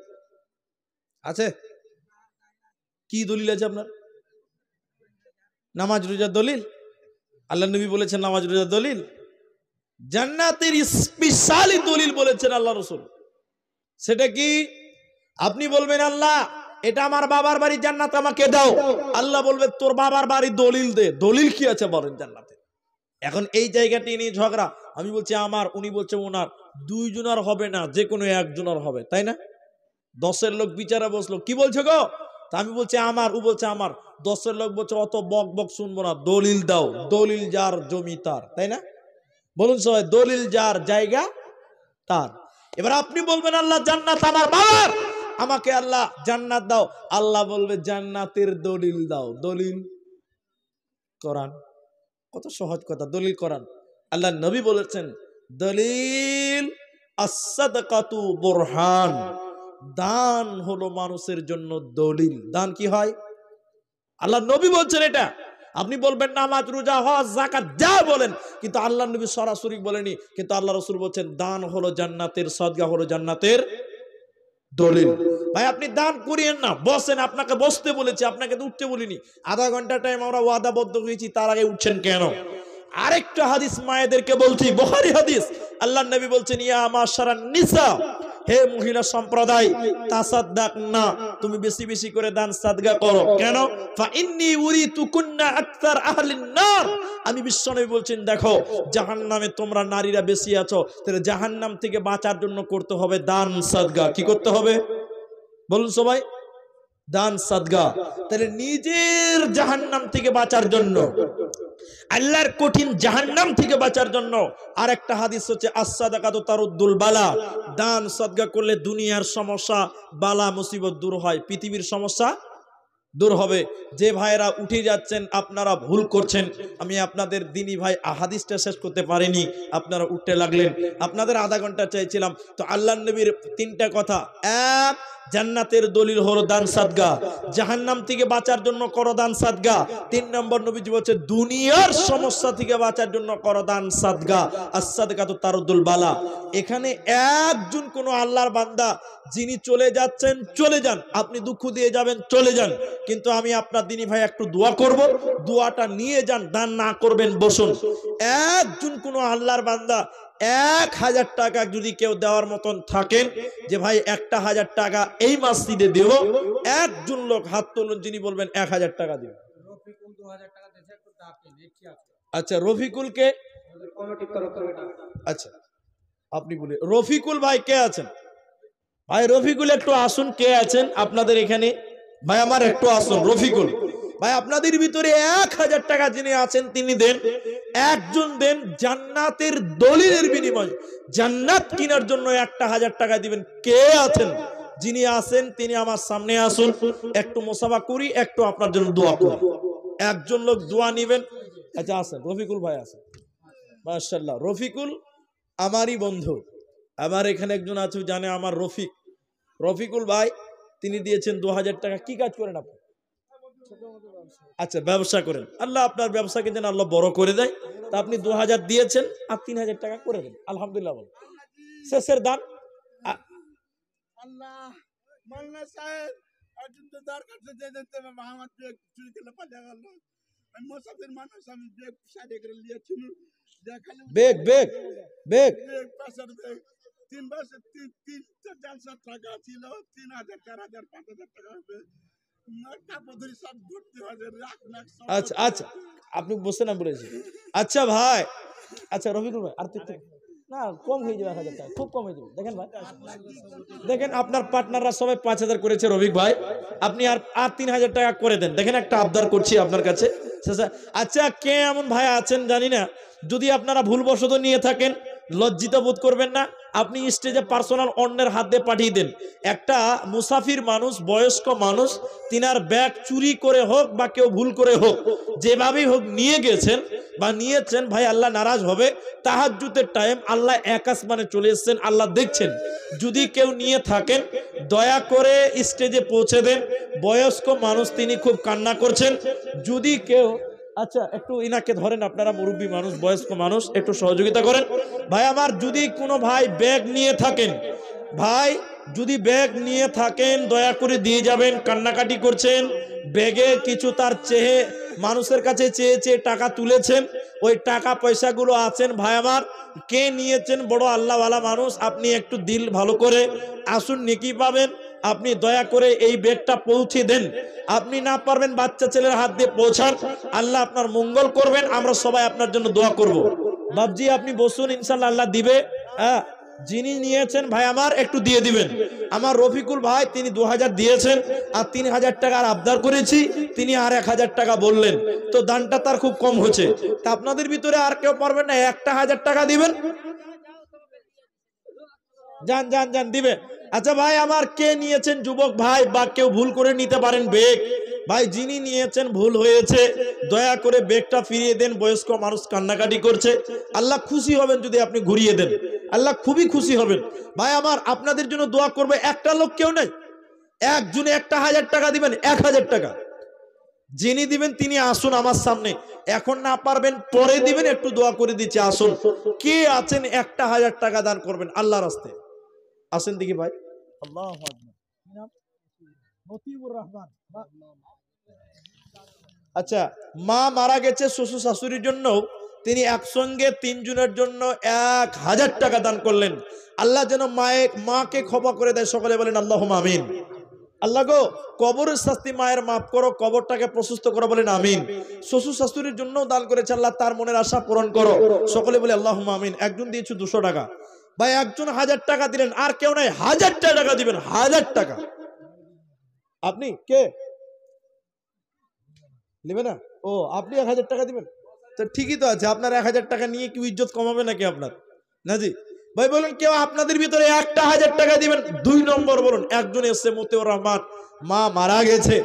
আছে কি দলিল আছে আপনার নামাজ রোজার দলিল আল্লাহ নবী বলেছেন নামাজ রোজা দলিল জান্নাতের স্পেশালি দলিল বলেছেন আল্লাহ রসুল সেটা কি আপনি বলবেন আল্লাহ এটা আমার বাবার বাড়ি জান্নাত আমাকে দাও আল্লাহ বলবে তোর বাবার বাড়ি দলিল দে দলিল কি আছে বলেন জান্নাতে এখন এই জায়গাটি নিয়ে ঝগড়া আমি বলছি আমার উনি বলছে ওনার দুইজনার হবে না যে কোনো একজনের হবে তাই না দশের লোক বিচারে বসলো কি বলছে গো তা আমি বলছি আমার ও বলছে আমার দশের লোক বলছে অত বক বক শুনবো না দলিল দাও দলিল যার জমি তার তাই না বলুন সবাই দলিল যার জায়গা তার এবার আপনি বলবেন আল্লাহ জান্নাত আমার বাবার আমাকে আল্লাহ জান্নাত দাও আল্লাহ বলবে জান্নাতের দলিল দাও দলিল করান কত সহজ কথা দলিল করান আল্লাহ নবী বলেছেন দলিল বোরহান দান হলো মানুষের জন্য দলিল দান কি হয় আল্লাহ নবী বলছেন এটা আপনি বলবেন নামাজ রোজা হজ জাকাত যা বলেন কিন্তু আল্লাহ নবী সরাসরি বলেনি কিন্তু আল্লাহ রসুল বলছেন দান হলো জান্নাতের সদগা হলো জান্নাতের দলিল ভাই আপনি দান করিয়েন না বসেন আপনাকে বসতে বলেছি আপনাকে তো উঠতে বলিনি আধা ঘন্টা টাইম আমরা ওয়াদাবদ্ধ হয়েছি তার আগে উঠছেন কেন আরেকটা হাদিস মায়েদেরকে বলছি বহারি হাদিস আল্লাহ নবী বলছেন ইয়া আমার সারা নিসা হে মহিলা সম্প্রদায় তাসাদ্দাক না তুমি বেশি বেশি করে দান সাদগা করো কেন ফা ইন্নি উরিতুকুন্না আকসার আহলিন নার আমি বিশ্বনবী বলছেন দেখো জাহান্নামে তোমরা নারীরা বেশি আছো তাহলে জাহান্নাম থেকে বাঁচার জন্য করতে হবে দান সাদগা কি করতে হবে বলুন সবাই দান সাদগা তাহলে নিজের জাহান্নাম থেকে বাঁচার জন্য আল্লাহর কঠিন জাহান্নাম থেকে বাঁচার জন্য আর একটা হাদিস হচ্ছে আসাদাকাত তারুদ্দুল বালা দান সদগা করলে দুনিয়ার সমস্যা বালা মুসিবত দূর হয় পৃথিবীর সমস্যা দূর হবে যে ভাইরা উঠে যাচ্ছেন আপনারা ভুল করছেন আমি আপনাদের দিনই ভাই আহাদিসটা শেষ করতে পারিনি আপনারা উঠতে লাগলেন আপনাদের আধা ঘন্টা চাইছিলাম তো আল্লাহ নবীর তিনটা কথা এক জান্নাতের দলিল হলো দান সাদগা জাহান্নাম থেকে বাঁচার জন্য করো দান সাদগা তিন নম্বর নবীজি বলছে দুনিয়ার সমস্যা থেকে বাঁচার জন্য করো দান সাদগা আসাদগা তো তারুদ্দুল বালা এখানে একজন কোনো আল্লাহর বান্দা যিনি চলে যাচ্ছেন চলে যান আপনি দুঃখ দিয়ে যাবেন চলে যান কিন্তু আমি আপনার দিনী ভাই একটু দোয়া করব দোয়াটা নিয়ে যান দান না করবেন বসুন একজন কোনো আল্লাহর বান্দা এক হাজার টাকা যদি কেউ দেওয়ার মতন থাকেন যে ভাই একটা হাজার টাকা এই মাসিদে দেব একজন লোক হাত তুলুন যিনি বলবেন এক হাজার টাকা দেব আচ্ছা রফিকুলকে আচ্ছা আপনি বলে রফিকুল ভাই কে আছেন ভাই রফিকুল একটু আসুন কে আছেন আপনাদের এখানে ভাই আমার একটু আসুন রফিকুল ভাই আপনাদের ভিতরে এক হাজার টাকা যিনি আছেন তিনি দেন একজন দেন জান্নাতের দলিলের বিনিময় জান্নাত কেনার জন্য একটা হাজার টাকা দিবেন কে আছেন যিনি আছেন তিনি আমার সামনে আসুন একটু মোসাফা করি একটু আপনার জন্য দোয়া করি একজন লোক দোয়া নিবেন আচ্ছা আসেন রফিকুল ভাই আছেন মার্শাল্লাহ রফিকুল আমারই বন্ধু আমার এখানে একজন আছে জানে আমার রফিক রফিকুল ভাই তিনি দিয়েছেন দু টাকা কি কাজ করেন আপনি আচ্ছা ব্যবসা করেন আল্লাহ আপনার ব্যবসাকে যেন আল্লাহ বড় করে দেয় তা আপনি দু দিয়েছেন আর তিন হাজার টাকা করে দেন আলহামদুলিল্লাহ বল শেষের দান বেগ বেগ বেগ তিন হাজার পাঁচ হাজার টাকা হবে আচ্ছা আচ্ছা আপনি বসে না বলেছি আচ্ছা ভাই আচ্ছা রফিকুল ভাই আর তুই না কম হয়ে যাবে এক হাজার টাকা খুব কম হয়ে যাবে দেখেন ভাই দেখেন আপনার পার্টনাররা সবাই পাঁচ হাজার করেছে রবিক ভাই আপনি আর আর তিন হাজার টাকা করে দেন দেখেন একটা আবদার করছি আপনার কাছে আচ্ছা কে এমন ভাই আছেন জানি না যদি আপনারা ভুলবশত নিয়ে থাকেন লজ্জিত বোধ করবেন না আপনি স্টেজে পার্সোনাল অন্যের হাত দিয়ে পাঠিয়ে দেন একটা মুসাফির মানুষ বয়স্ক মানুষ তিনার ব্যাগ চুরি করে হোক বা কেউ ভুল করে হোক যেভাবেই হোক নিয়ে গেছেন বা নিয়েছেন ভাই আল্লাহ নারাজ হবে তাহাজুতের টাইম আল্লাহ একাশ মানে চলে এসছেন আল্লাহ দেখছেন যদি কেউ নিয়ে থাকেন দয়া করে স্টেজে পৌঁছে দেন বয়স্ক মানুষ তিনি খুব কান্না করছেন যদি কেউ আচ্ছা একটু ইনাকে ধরেন আপনারা মুরব্বী মানুষ বয়স্ক মানুষ একটু সহযোগিতা করেন ভাই আমার যদি কোনো ভাই ব্যাগ নিয়ে থাকেন ভাই যদি ব্যাগ নিয়ে থাকেন দয়া করে দিয়ে যাবেন কান্নাকাটি করছেন ব্যাগে কিছু তার চেহে মানুষের কাছে চেয়ে চেয়ে টাকা তুলেছেন ওই টাকা পয়সাগুলো আছেন ভাই আমার কে নিয়েছেন বড় আল্লাহওয়ালা মানুষ আপনি একটু দিল ভালো করে আসুন নিকি পাবেন আপনি দয়া করে এই বেগটা পৌঁছে দেন আপনি না পারবেন বাচ্চা ছেলের হাত দিয়ে পৌঁছান আল্লাহ আপনার মঙ্গল করবেন আমরা সবাই আপনার জন্য দোয়া করব। বাবজি আপনি বসুন ইনশাল্লাহ আল্লাহ দিবে হ্যাঁ যিনি নিয়েছেন ভাই আমার একটু দিয়ে দিবেন আমার রফিকুল ভাই তিনি দু দিয়েছেন আর তিন হাজার টাকা আর আবদার করেছি তিনি আর এক হাজার টাকা বললেন তো দানটা তার খুব কম হচ্ছে তা আপনাদের ভিতরে আর কেউ পারবেন না একটা হাজার টাকা দিবেন যান যান যান দিবেন আচ্ছা ভাই আমার কে নিয়েছেন যুবক ভাই বা কেউ ভুল করে নিতে পারেন বেগ ভাই যিনি নিয়েছেন ভুল হয়েছে দয়া করে বেগটা ফিরিয়ে দেন বয়স্ক মানুষ কান্নাকাটি করছে আল্লাহ খুশি হবেন যদি আপনি ঘুরিয়ে দেন আল্লাহ খুবই খুশি হবেন ভাই আমার আপনাদের জন্য দোয়া করবে একটা লোক কেউ নেই একজনে একটা হাজার টাকা দিবেন এক হাজার টাকা যিনি দিবেন তিনি আসুন আমার সামনে এখন না পারবেন পরে দিবেন একটু দোয়া করে দিচ্ছে আসুন কে আছেন একটা হাজার টাকা দান করবেন আল্লাহর রাস্তায় আসেন দেখি ভাই আচ্ছা মা মারা গেছে শ্বশুর শাশুড়ির জন্য তিনি একসঙ্গে তিনজনের জন্য এক হাজার টাকা দান করলেন আল্লাহ যেন মায়ে মাকে ক্ষমা করে দেয় সকলে বলেন আল্লাহ আমিন আল্লাহ গো কবরের শাস্তি মায়ের মাফ করো কবরটাকে প্রশস্ত করো বলেন আমিন শ্বশুর শাশুড়ির জন্য দান করেছে আল্লাহ তার মনের আশা পূরণ করো সকলে বলে আল্লাহ আমিন একজন দিয়েছি দুশো টাকা ভাই একজন হাজার টাকা দিলেন আর কেউ নাই হাজার টাকা দিবেন হাজার টাকা আপনি কে নেবে না ও আপনি এক হাজার টাকা দিবেন তো ঠিকই তো আছে আপনার এক হাজার টাকা নিয়ে কেউ ইজ্জত কমাবে নাকি আপনার নাজি ভাই বলুন কেউ আপনাদের ভিতরে একটা হাজার টাকা দিবেন দুই নম্বর বলুন একজন এসছে মতেও রহমান মা মারা গেছে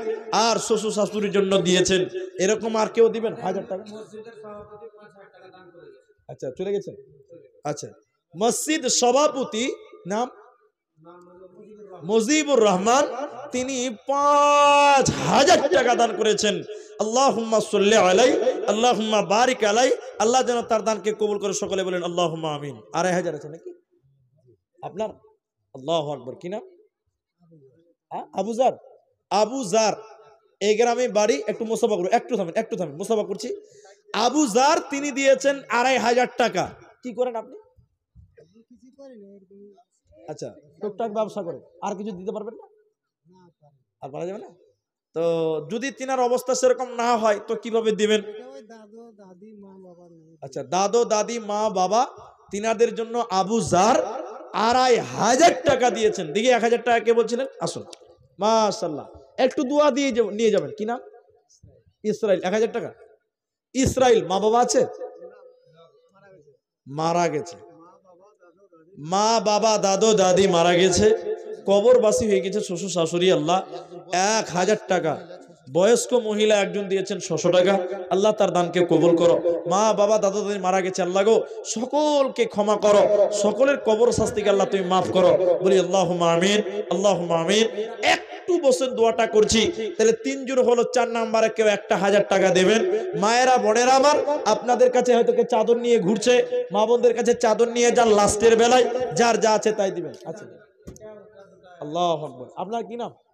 আর শ্বশুর শাশুড়ির জন্য দিয়েছেন এরকম আর কেউ দিবেন হাজার টাকা আচ্ছা চলে গেছেন আচ্ছা মসজিদ সভাপতি নাম মজিবুর রহমান তিনি পাঁচ হাজার টাকা দান করেছেন আল্লাহ সাল্লাহ আলাই আল্লাহ বারিক আলাই আল্লাহ যেন তার দানকে কবুল করে সকলে বলেন আল্লাহ আমিন আড়াই হাজার আছে নাকি আপনার আল্লাহ আকবর কি নাম আবু জার আবু জার এই গ্রামে বাড়ি একটু মোসাফা করবো একটু থামেন একটু থামেন মোসাফা করছি আবু জার তিনি দিয়েছেন আড়াই হাজার টাকা কি করেন আপনি আচ্ছা টুকটাক ব্যবসা করে আর কিছু দিতে পারবেন না আর পারা যাবে না তো যদি তিনার অবস্থা সেরকম না হয় তো কিভাবে দিবেন আচ্ছা দাদো দাদি মা বাবা তিনাদের জন্য আবু জার আড়াই হাজার টাকা দিয়েছেন দেখি এক হাজার টাকা কে বলছিলেন আসুন মাশাল্লাহ একটু দোয়া দিয়ে নিয়ে যাবেন কি নাম ইসরায়েল এক হাজার টাকা ইসরায়েল মা বাবা আছে মারা গেছে মা বাবা দাদু দাদি মারা গেছে বাসি হয়ে গেছে শ্বশুর শাশুড়ি আল্লাহ এক হাজার টাকা বয়স্ক মহিলা একজন দিয়েছেন ছশো টাকা আল্লাহ তার দানকে কবুল করো মা বাবা দাদা দাদি মারা গেছে আল্লাহ গো সকলকে ক্ষমা করো সকলের কবর শাস্তিকে আল্লাহ তুমি মাফ করো বলি আল্লাহ আমিন আল্লাহ আমিন এক একটু বসে চার নাম্বারে কেউ একটা হাজার টাকা দেবেন মায়েরা আমার আপনাদের কাছে হয়তো চাদর নিয়ে ঘুরছে মা বোনদের কাছে চাদর নিয়ে যার লাস্টের বেলায় যার যা আছে তাই দিবেন আচ্ছা। আল্লাহ আপনার কি নাম